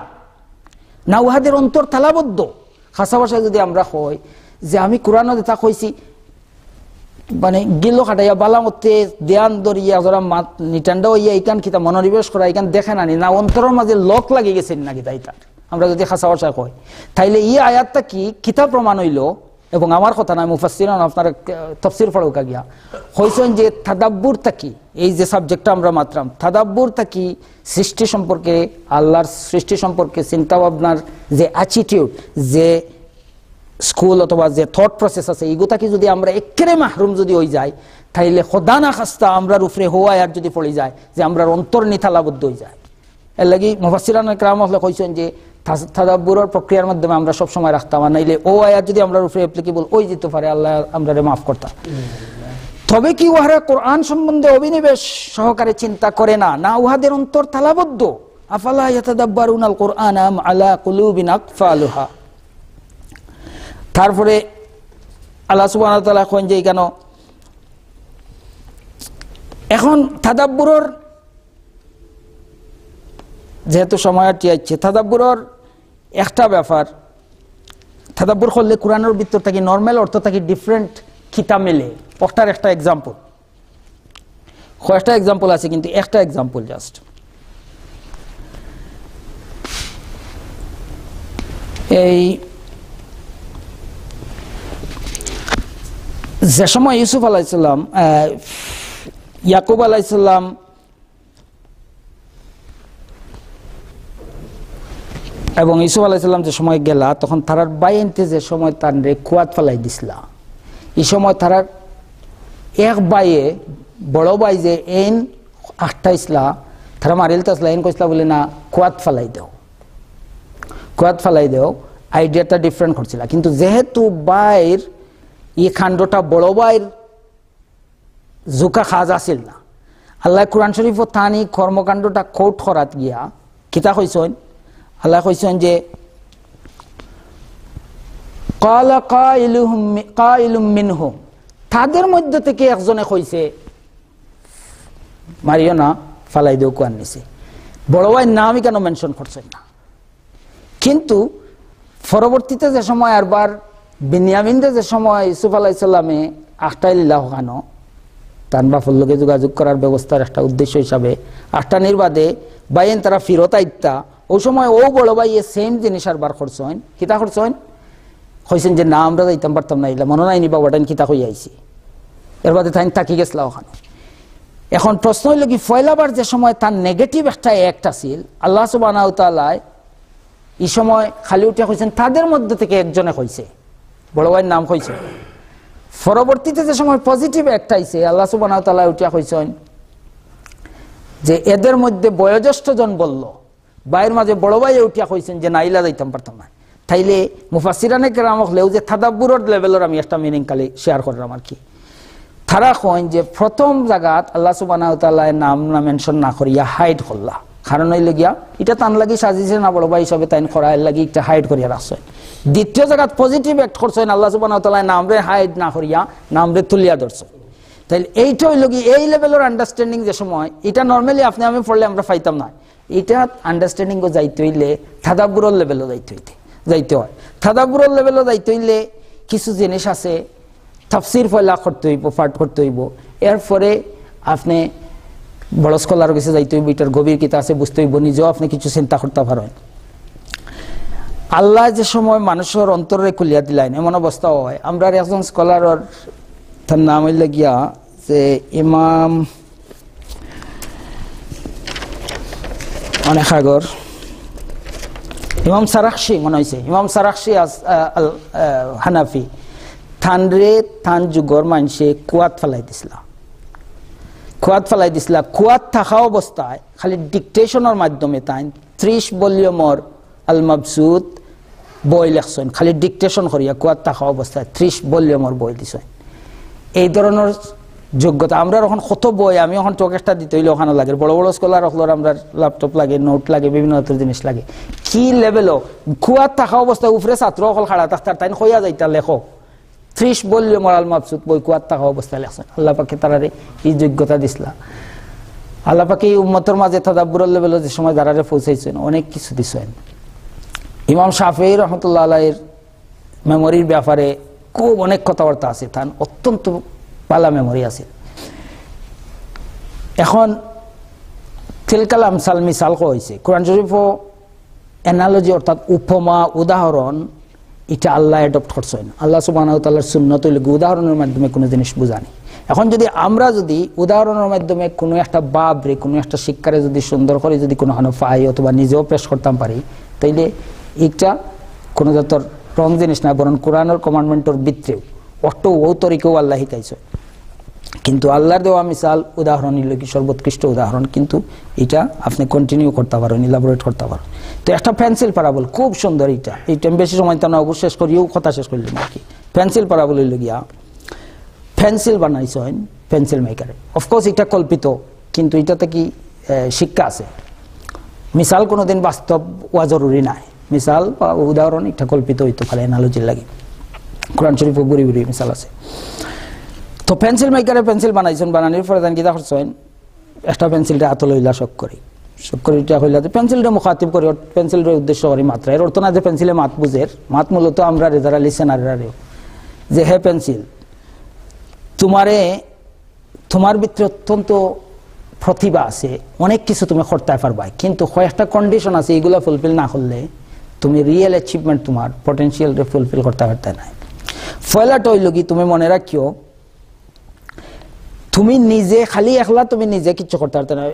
না উহাদের অন্তর তালাবদ্ধ খাসা ভাষায় যদি আমরা কই যে আমি কোরআন তা কইছি মানে গিলো খাটাইয়া বালা মতে দেয়ান দরিয়া ধরা নিটান্ডা হইয়া এইখান কিতা মনোনিবেশ করা এইখান দেখে নানি না অন্তরের মাঝে লক লাগে গেছেন নাকি তাই তার আমরা যদি খাসা বাসা কই তাইলে ই আয়াতটা কি কিতাব প্রমাণ হইল এবং আমার কথা নয় মুফাসির আপনার তফসির ফড়ৌকা গিয়া হয়েছেন যে থাদাব্বুর থাকি এই যে সাবজেক্টটা আমরা মাত্রাম থাদাব্বুর থাকি সৃষ্টি সম্পর্কে আল্লাহর সৃষ্টি সম্পর্কে চিন্তা ভাবনার যে অ্যাটিটিউড যে স্কুল অথবা যে থট প্রসেস আছে থাকি যদি আমরা একেরে মাহরুম যদি হয়ে যাই তাইলে সদা না খাস্তা আমরা রুফরে হওয়া আর যদি পড়ে যায় যে আমরা অন্তর্নিথালাবদ্ধ হয়ে যায় এর লাগি মুফাসিরান ক্রাম হলে কইছেন যে তাদাব্বুরের প্রক্রিয়ার মাধ্যমে আমরা সব সময় রাখতাম আর নাইলে ও আয়াত যদি আমরা উপরে অ্যাপ্লিকেবল ওই যেতে পারে আল্লাহ আমরা মাফ করতাম তবে কি উহারা কোরআন সম্বন্ধে অভিনিবেশ সহকারে চিন্তা করে না না উহাদের অন্তর তালাবদ্ধ আফালা উনাল কোরআন আম আলা কুলুবিন আকফালুহা তারপরে আল্লাহ সুবহানাহু ওয়া তাআলা কোন যে কেন এখন তাদাব্বুরর যেহেতু সময় আছে তাদাব্বুরর একটা ব্যাপার থাদাব্বর করলে কোরআনের ভিতর থাকি নর্মাল অর্থ থাকি ডিফারেন্ট খিতা মেলে ওটার একটা এক্সাম্পল কয়েকটা এক্সাম্পল আছে কিন্তু একটা এক্সাম্পল জাস্ট এই যে সময় ইউসুফ আলাইসাল্লাম ইয়াকুব আলাইসাল্লাম এবং ইসুফ আলাইসাল্লাম যে সময় গেলা তখন তারার বাইনতে যে সময় তার রে কুয়াত ফেলাই দিছিলা এই সময় তারার এক বাইয়ে বড় বাই যে এন আঠাইসলা তারা মারিলতাসলা এন কইসলা বলে না কুয়াত ফেলাই দেও কুয়াত ফেলাই দেও আইডিয়াটা ডিফারেন্ট করছিল কিন্তু যেহেতু বাইর এই খান্ডটা বড় বাইর জোকা সাজ আছিল না আল্লাহ কোরআন শরীফ থানি কর্মকাণ্ডটা কোট করাত গিয়া কিতা কইসন আল্লাহ কইছেন যে মিনহু তাদের মধ্য থেকে একজনে কইছে মারিও না ফালাই দেও কোয়ার নিছে বড় ভাই নাম কেন মেনশন করছেন না কিন্তু পরবর্তীতে যে সময় আরবার বিনিয়ামিনদের যে সময় ইউসুফ আলাইসাল্লামে ইল্লাহ খানো তান বাফর লোকে যোগাযোগ করার ব্যবস্থার একটা উদ্দেশ্য হিসাবে আখটানির নির্বাদে বাইন তারা ফিরত আইত্যা ওই সময় ও বলো ভাই এ সেম জিনিস আর বার খরচ হয় কিতা খরচ হয় কইসেন যে না আমরা যাইতাম পারতাম না এগুলা মনে নাই নিবা ওটান কিতা হয়ে আইছি এর বাদে তাই থাকি গেছিল ওখানে এখন প্রশ্ন হইল কি ফয়লাবার যে সময় তার নেগেটিভ একটা অ্যাক্ট আছিল আল্লাহ সুবাহ তালায় এই সময় খালি উঠে কইছেন তাদের মধ্যে থেকে একজনে কইছে বড় ভাইয়ের নাম কইছে পরবর্তীতে যে সময় পজিটিভ অ্যাক্ট আইছে আল্লাহ সুবাহ তালা উঠিয়া কইছেন যে এদের মধ্যে বয়োজ্যেষ্ঠ জন বললো বাইর মাঝে বড় ভাই উঠিয়া কইছেন যে নাইলা যাইতাম পারতাম না তাইলে মুফাসিরানে কেরাম হলেও যে থাদাব্বুর লেভেলের আমি একটা মিনিং কালে শেয়ার করলাম আর কি তারা কন যে প্রথম জায়গাত আল্লাহ সুবাহ নাম না মেনশন না করিয়া হাইড করলা কারণ হইলে গিয়া এটা তান লাগি সাজিছে না বড় ভাই হিসাবে তাইন করা লাগি একটা হাইড করিয়া রাখছেন দ্বিতীয় জায়গাত পজিটিভ অ্যাক্ট করছেন আল্লাহ নাম রে হাইড না করিয়া রে তুলিয়া ধরছেন তাইলে এইটা হইল এই লেভেলের আন্ডারস্ট্যান্ডিং যে সময় এটা নর্মালি আপনি আমি পড়লে আমরা পাইতাম না এটা ও যাইতে হইলে থাদাবুরল লেভেলও যাইতে হইতে যাইতে হয় থাদাবুরল লেভেলও যাইতে হইলে কিছু জিনিস আছে তাফসির ফয়লা করতে হইব পাঠ করতে হইব এরপরে আপনি বড় স্কলার কিছু যাইতে হইব এটার গভীর কিতা আছে বুঝতে হইব নিজেও আপনি কিছু চিন্তা করতে পারেন আল্লাহ যে সময় মানুষের অন্তরে খুলিয়া দিলেন এমন অবস্থাও হয় আমরা একজন স্কলারর তার নাম হইলে গিয়া যে ইমাম অনেক আগর ইমাম সারাকশি মনে হয়েছে ইমাম সারাকশি হানাফি থানরে থান যুগর মানুষে কুয়াত ফেলাই দিছিল কুয়াত ফেলাই দিছিল কুয়াত থাকা অবস্থায় খালি ডিকটেশনের মাধ্যমে তাই ত্রিশ বলিয়মর আল মাবসুদ বই লেখছেন খালি ডিকটেশন করিয়া কুয়াত থাকা অবস্থায় ত্রিশ বলিয়মর বই দিছেন এই ধরনের যোগ্যতা আমরা এখন কত বই আমি এখন চকেসটা দিতে হইলে ওখানে লাগে বড় বড় স্কলার হকলোর আমরা ল্যাপটপ লাগে নোট লাগে বিভিন্ন ধরনের জিনিস লাগে কি লেভেলও খুয়ার থাকা অবস্থায় উপরে ছাত্র অকল খাড়া থাকতার তাই হইয়া যাইতা লেখক ত্রিশ বললে মরাল মাপসুত বই কুয়ার থাকা অবস্থায় লেখছেন আল্লাহ পাকে তারারে এই যোগ্যতা দিছিলা আল্লাহ পাখি এই উম্মতর মাঝে তাদাব্বুরের লেভেলও যে সময় দাঁড়ারে পৌঁছাইছেন অনেক কিছু দিছেন ইমাম শাফি রহমতুল্লাহ আলাইয়ের মেমোরির ব্যাপারে খুব অনেক কথাবার্তা আছে তান অত্যন্ত পালা মেমোরি আছে এখন তিলকালাম সালমি সালক হয়েছে কোরআন শরীফ এনালজি অর্থাৎ উপমা উদাহরণ এটা আল্লাহ অ্যাডপ্ট করছে না আল্লাহ সুবাহতাল্লাহর সুন্নতল উদাহরণের মাধ্যমে কোনো জিনিস বোঝানি এখন যদি আমরা যদি উদাহরণের মাধ্যমে কোনো একটা বাবরে কোনো একটা শিক্ষারে যদি সুন্দর করে যদি কোনো হানো পাই অথবা নিজেও পেশ করতাম পারি তাইলে এইটা কোনো যত রং জিনিস না বরং কোরআনের কমান্ডমেন্টর ভিত্তিও অট্ট ও তরিকেও আল্লাহ শিকাইছে কিন্তু আল্লাহর দেওয়া মিসাল উদাহরণ কি সর্বোৎকৃষ্ট উদাহরণ কিন্তু এটা আপনি কন্টিনিউ করতে পারেন ইলাবোরেট করতে পারেন তো একটা পেন্সিল প্যারাবল খুব সুন্দর এটা এইটা বেশি সময় তো না অবশ্য শেষ ও কথা শেষ করলেন আর কি পেন্সিল প্যারাবল গিয়া পেন্সিল বানাইছে হইন পেন্সিল মেকারে অফকোর্স এটা কল্পিত কিন্তু এটাতে কি শিক্ষা আছে মিসাল কোনোদিন বাস্তব হওয়া জরুরি নাই মিসাল বা উদাহরণ এটা কল্পিত হইতে পারে এনালজির লাগে কোরআন শরীফ গরিব মিসাল আছে তো পেন্সিল মেকারে পেন্সিল বানাইছেন বানানির পরে দেন কীটা করছেন একটা পেন্সিলটা হাত লইলা শখ করি শখ করি এটা হইলা যে পেন্সিলটা মুখাতিব করি পেন্সিলটা উদ্দেশ্য করি মাত্রা এর অর্থ না যে পেন্সিলে মাত বুঝের মাত মূলত আমরা রে যারা রেও যে হে পেন্সিল তোমারে তোমার ভিতরে অত্যন্ত প্রতিভা আছে অনেক কিছু তুমি করতে পারবা কিন্তু কয়েকটা কন্ডিশন আছে এগুলো ফুলফিল না করলে তুমি রিয়েল অ্যাচিভমেন্ট তোমার পটেন্সিয়ালটা ফুলফিল করতে পারতে নাই ফয়লাটা হইল কি তুমি মনে রাখিও তুমি নিজে খালি একলা তুমি নিজে কিচ্ছু করতে পারতো না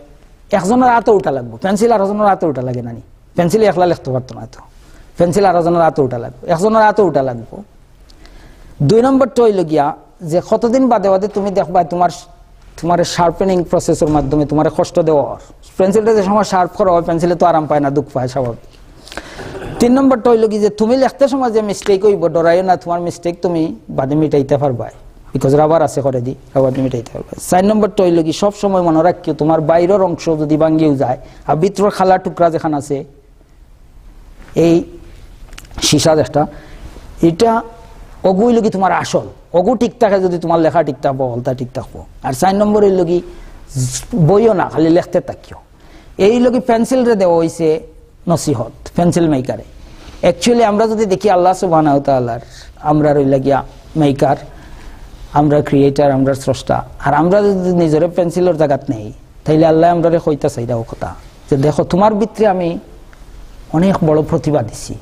একজনের হাতে উঠা লাগবো পেন্সিল আর একজনের হাতে উঠা লাগে নানি পেন্সিল একলা লিখতে পারতো না তো পেন্সিল আর একজনের হাতে উঠা লাগবো একজনের হাতে উঠা লাগবো দুই নম্বরটা হইল গিয়া যে কতদিন বাদে বাদে তুমি দেখবা তোমার তোমার শার্পেনিং প্রসেসের মাধ্যমে তোমার কষ্ট দেওয়ার পেন্সিলটা যে সময় শার্প করা হয় পেন্সিলে তো আরাম পায় না দুঃখ পায় স্বাভাবিক তিন নম্বরটা হইল কি যে তুমি লিখতে সময় যে মিস্টেক হইব ডরাইও না তোমার মিস্টেক তুমি বাদে মিটাইতে পারবাই বিকজ রাবার আছে করে দি রাবার তুমি মিটাইতে পারবে চার নম্বর হইলো কি সব সময় মনে রাখিও তোমার বাইরের অংশ যদি ভাঙ্গিও যায় আর ভিতর খালা টুকরা যেখান আছে এই সিসা যেটা এটা অগুই কি তোমার আসল অগু ঠিক থাকে যদি তোমার লেখা ঠিক থাকবো অলতা ঠিক থাকবো আর চার নম্বর এই কি বইও না খালি লেখতে থাকিও এই পেন্সিল রে দেওয়া হয়েছে নসিহত পেন্সিল মেকারে অ্যাকচুয়ালি আমরা যদি দেখি আল্লাহ সুবাহ আমরা রইলে গিয়া মেকার আমরা ক্রিয়েটার আমরা স্রষ্টা আর আমরা যদি নিজের পেন্সিলের জায়গাত নেই তাইলে আল্লাহ আমরা কইতা দাও কথা যে দেখো তোমার ভিতরে আমি অনেক বড় প্রতিভা দিছি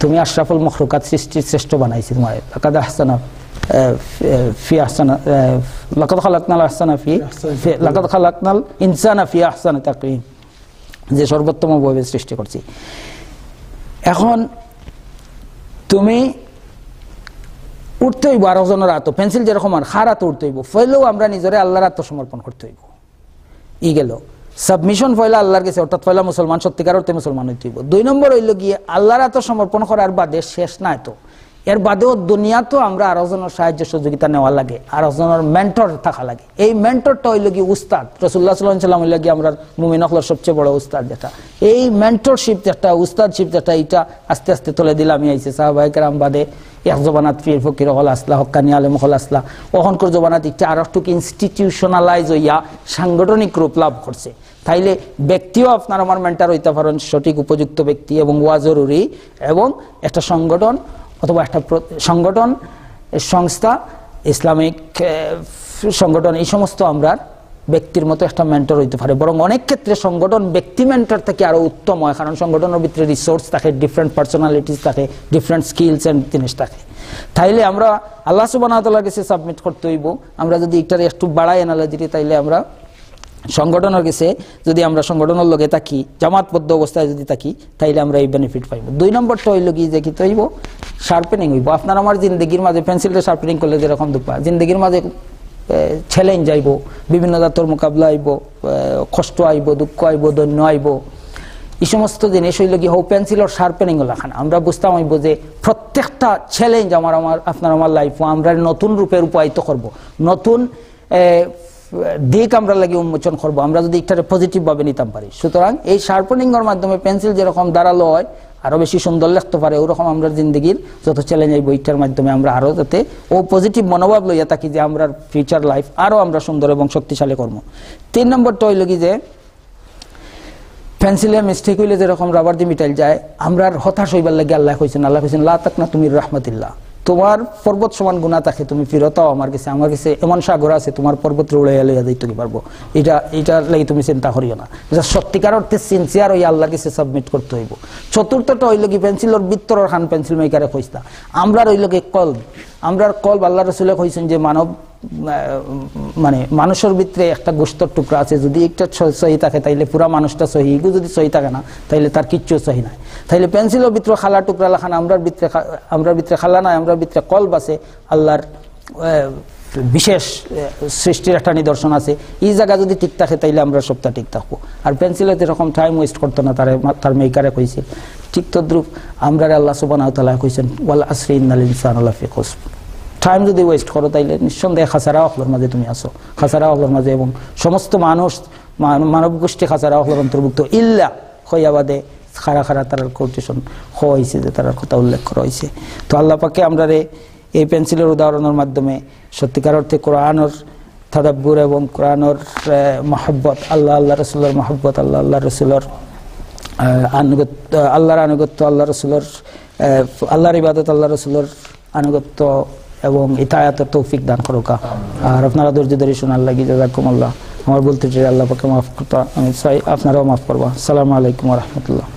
তুমি আশরাফুল মখরুকাত সৃষ্টির শ্রেষ্ঠ বানাইছি তোমার লকাদ আহসানা ফি আহসানা লাকাদ খালাকনাল আহসানা ফি লাকাদ খালাকনাল ইনসানা ফি আহসানা যে সর্বোত্তম ভাবে সৃষ্টি করছি এখন তুমি উঠতে হইব আরো জনের আত পেন্সিল যেরকম আর হার আত উঠতে হইব ফলেও আমরা নিজরে আল্লাহর আত্মসমর্পণ করতে হইব ই গেল সাবমিশন ফয়লা আল্লাহর কাছে অর্থাৎ ফয়লা মুসলমান সত্যিকার অর্থে মুসলমান হইতে হইব দুই নম্বর হইল গিয়ে আল্লাহর আত্মসমর্পণ করার বাদে শেষ না তো এর বাদেও দুনিয়া তো আমরা আরজনের সাহায্য সহযোগিতা নেওয়া লাগে আর আরজনের মেন্টর থাকা লাগে এই মেন্টরটা হইল কি উস্তাদ রসুল্লাহ সাল্লাম হইল কি আমরা মুমিন আখলার সবচেয়ে বড় উস্তাদ যেটা এই মেন্টরশিপ যেটা উস্তাদশিপ যেটা এইটা আস্তে আস্তে তুলে আমি আইসি সাহাবাহিকের আমাদের এক জবানাত পীর ফকির হল আসলা হকানি আলম হল আসলা অহনকর জবানাত ইটা আর একটু ইনস্টিটিউশনালাইজ হইয়া সাংগঠনিক রূপ লাভ করছে তাইলে ব্যক্তিও আপনার আমার মেন্টার হইতে পারেন সঠিক উপযুক্ত ব্যক্তি এবং ওয়া জরুরি এবং একটা সংগঠন অথবা একটা সংগঠন সংস্থা ইসলামিক সংগঠন এই সমস্ত আমরা ব্যক্তির মতো একটা মেন্টর হইতে পারে বরং অনেক ক্ষেত্রে সংগঠন ব্যক্তি মেন্টর থেকে আরও উত্তম হয় কারণ সংগঠনের ভিতরে রিসোর্স থাকে ডিফারেন্ট পার্সোনালিটিস থাকে ডিফারেন্ট স্কিলস অ্যান্ড জিনিস থাকে তাইলে আমরা আল্লাহ সুবাহ কাছে সাবমিট করতে হইব আমরা যদি এটার একটু বাড়াই এনালাজিটি তাইলে আমরা সংগঠনের গেছে যদি আমরা সংগঠনের লগে থাকি জামাতবদ্ধ অবস্থায় যদি থাকি তাইলে আমরা এই বেনিফিট পাইব দুই নম্বরটা হইল কি যে কি তৈব শার্পেনিং হইব আপনার আমার জিন্দগির মাঝে পেন্সিলটা শার্পেনিং করলে যেরকম দুপা জিন্দগির মাঝে চ্যালেঞ্জ আইব বিভিন্ন জাতর মোকাবিলা আইব কষ্ট আইব দুঃখ আইব দৈন্য আইব এই সমস্ত জিনিস হইল কি হোক পেন্সিল আর শার্পেনিং লাখান আমরা বুঝতাম হইব যে প্রত্যেকটা চ্যালেঞ্জ আমার আমার আপনার আমার লাইফ আমরা নতুন রূপে রূপায়িত করব নতুন দিক আমরা লাগিয়ে উন্মোচন করব আমরা যদি একটারে ভাবে নিতাম পারি সুতরাং এই শার্পনিংয়ের মাধ্যমে পেন্সিল যেরকম দাঁড়ালো হয় আরো বেশি সুন্দর লিখতে পারে ওরকম আমরা জিন্দগির যত চ্যালেঞ্জ এই বইটার মাধ্যমে আমরা আরো যাতে ও পজিটিভ মনোভাব লইয়া থাকি যে আমরা ফিউচার লাইফ আরো আমরা সুন্দর এবং শক্তিশালী কর্ম তিন নম্বরটা হইল কি যে পেন্সিলে মিস্টেক হইলে যেরকম রাবার দিয়ে মিটাইল যায় আমরা হতাশ হইবার লাগে আল্লাহ কইছেন আল্লাহ কইছেন লা তাক না তুমি রহমতিল্লাহ তোমার পর্বত সমান গুণা থাকে তুমি ফিরতাও আমার কাছে আমার কাছে এমন সাগর আছে তোমার পর্বত উড়াইয়া লইয়া যাইতে পারবো এটা এটার লাগে তুমি চিন্তা করিও না যা সত্যিকার অর্থে সিনসিয়ার ওই আল্লাহর কাছে সাবমিট করতে হইব চতুর্থটা ওই পেন্সিল ওর বিত্তর খান পেন্সিল মেকারে খোঁজতা আমরা ওই লোকে কল আমরা কল্প আল্লাহ রসুল্লাহ কইছেন যে মানব মানে মানুষের ভিতরে একটা গোস্তর টুকরা আছে যদি একটা সহি থাকে তাইলে পুরা মানুষটা সহি যদি সহি থাকে না তাইলে তার কিচ্ছু সহি নাই তাইলে পেন্সিলের ভিতরে খালা টুকরা না আমরার ভিতরে আমরার ভিতরে খালা নাই আমরার ভিতরে কল্প আছে আল্লাহর বিশেষ সৃষ্টির একটা নিদর্শন আছে এই জায়গা যদি ঠিক থাকে তাইলে আমরা সপ্তাহ ঠিক থাকবো আর পেন্সিলে এরকম টাইম ওয়েস্ট করতো না তার তার মেকারে কইছে ঠিক তদ্রুপ আমরা আল্লাহ সুবানাহতালা কইছেন ওয়াল আসরি ইন্দাল ইনসান আল্লাহ ফেকোস টাইম যদি ওয়েস্ট করো তাইলে নিঃসন্দেহে খাসারা অহলোর মাঝে তুমি আসো খাসারা অহলোর মাঝে এবং সমস্ত মানুষ মানব গোষ্ঠী খাসারা অহলোর অন্তর্ভুক্ত ইল্লা হইয়াবাদে খারা খারা তার কোটেশন হয়েছে যে তার কথা উল্লেখ করা হয়েছে তো আল্লাহ পাকে আমরা এই পেন্সিলের উদাহরণের মাধ্যমে সত্যিকার অর্থে কোরআনর থাদাব্বুর এবং কোরআনর মহব্বত আল্লাহ আল্লাহ রসুল্লার মহব্বত আল্লাহ আল্লাহ রসুল্লর আনুগত্য আল্লাহর আনুগত্য আল্লাহ রসুলের আল্লাহর ইবাদত আল্লাহ রসুল্লর আনুগত্য এবং ইতায়াত তৌফিক দান করুকা আর আপনারা ধৈর্য ধরে শুন আল্লাহ জাজাকুম আল্লাহ আমার বলতে চাই আল্লাহ পাকে মাফ করতো আমি আপনারাও মাফ করবো আসসালামু আলাইকুম রহমতুল্লাহ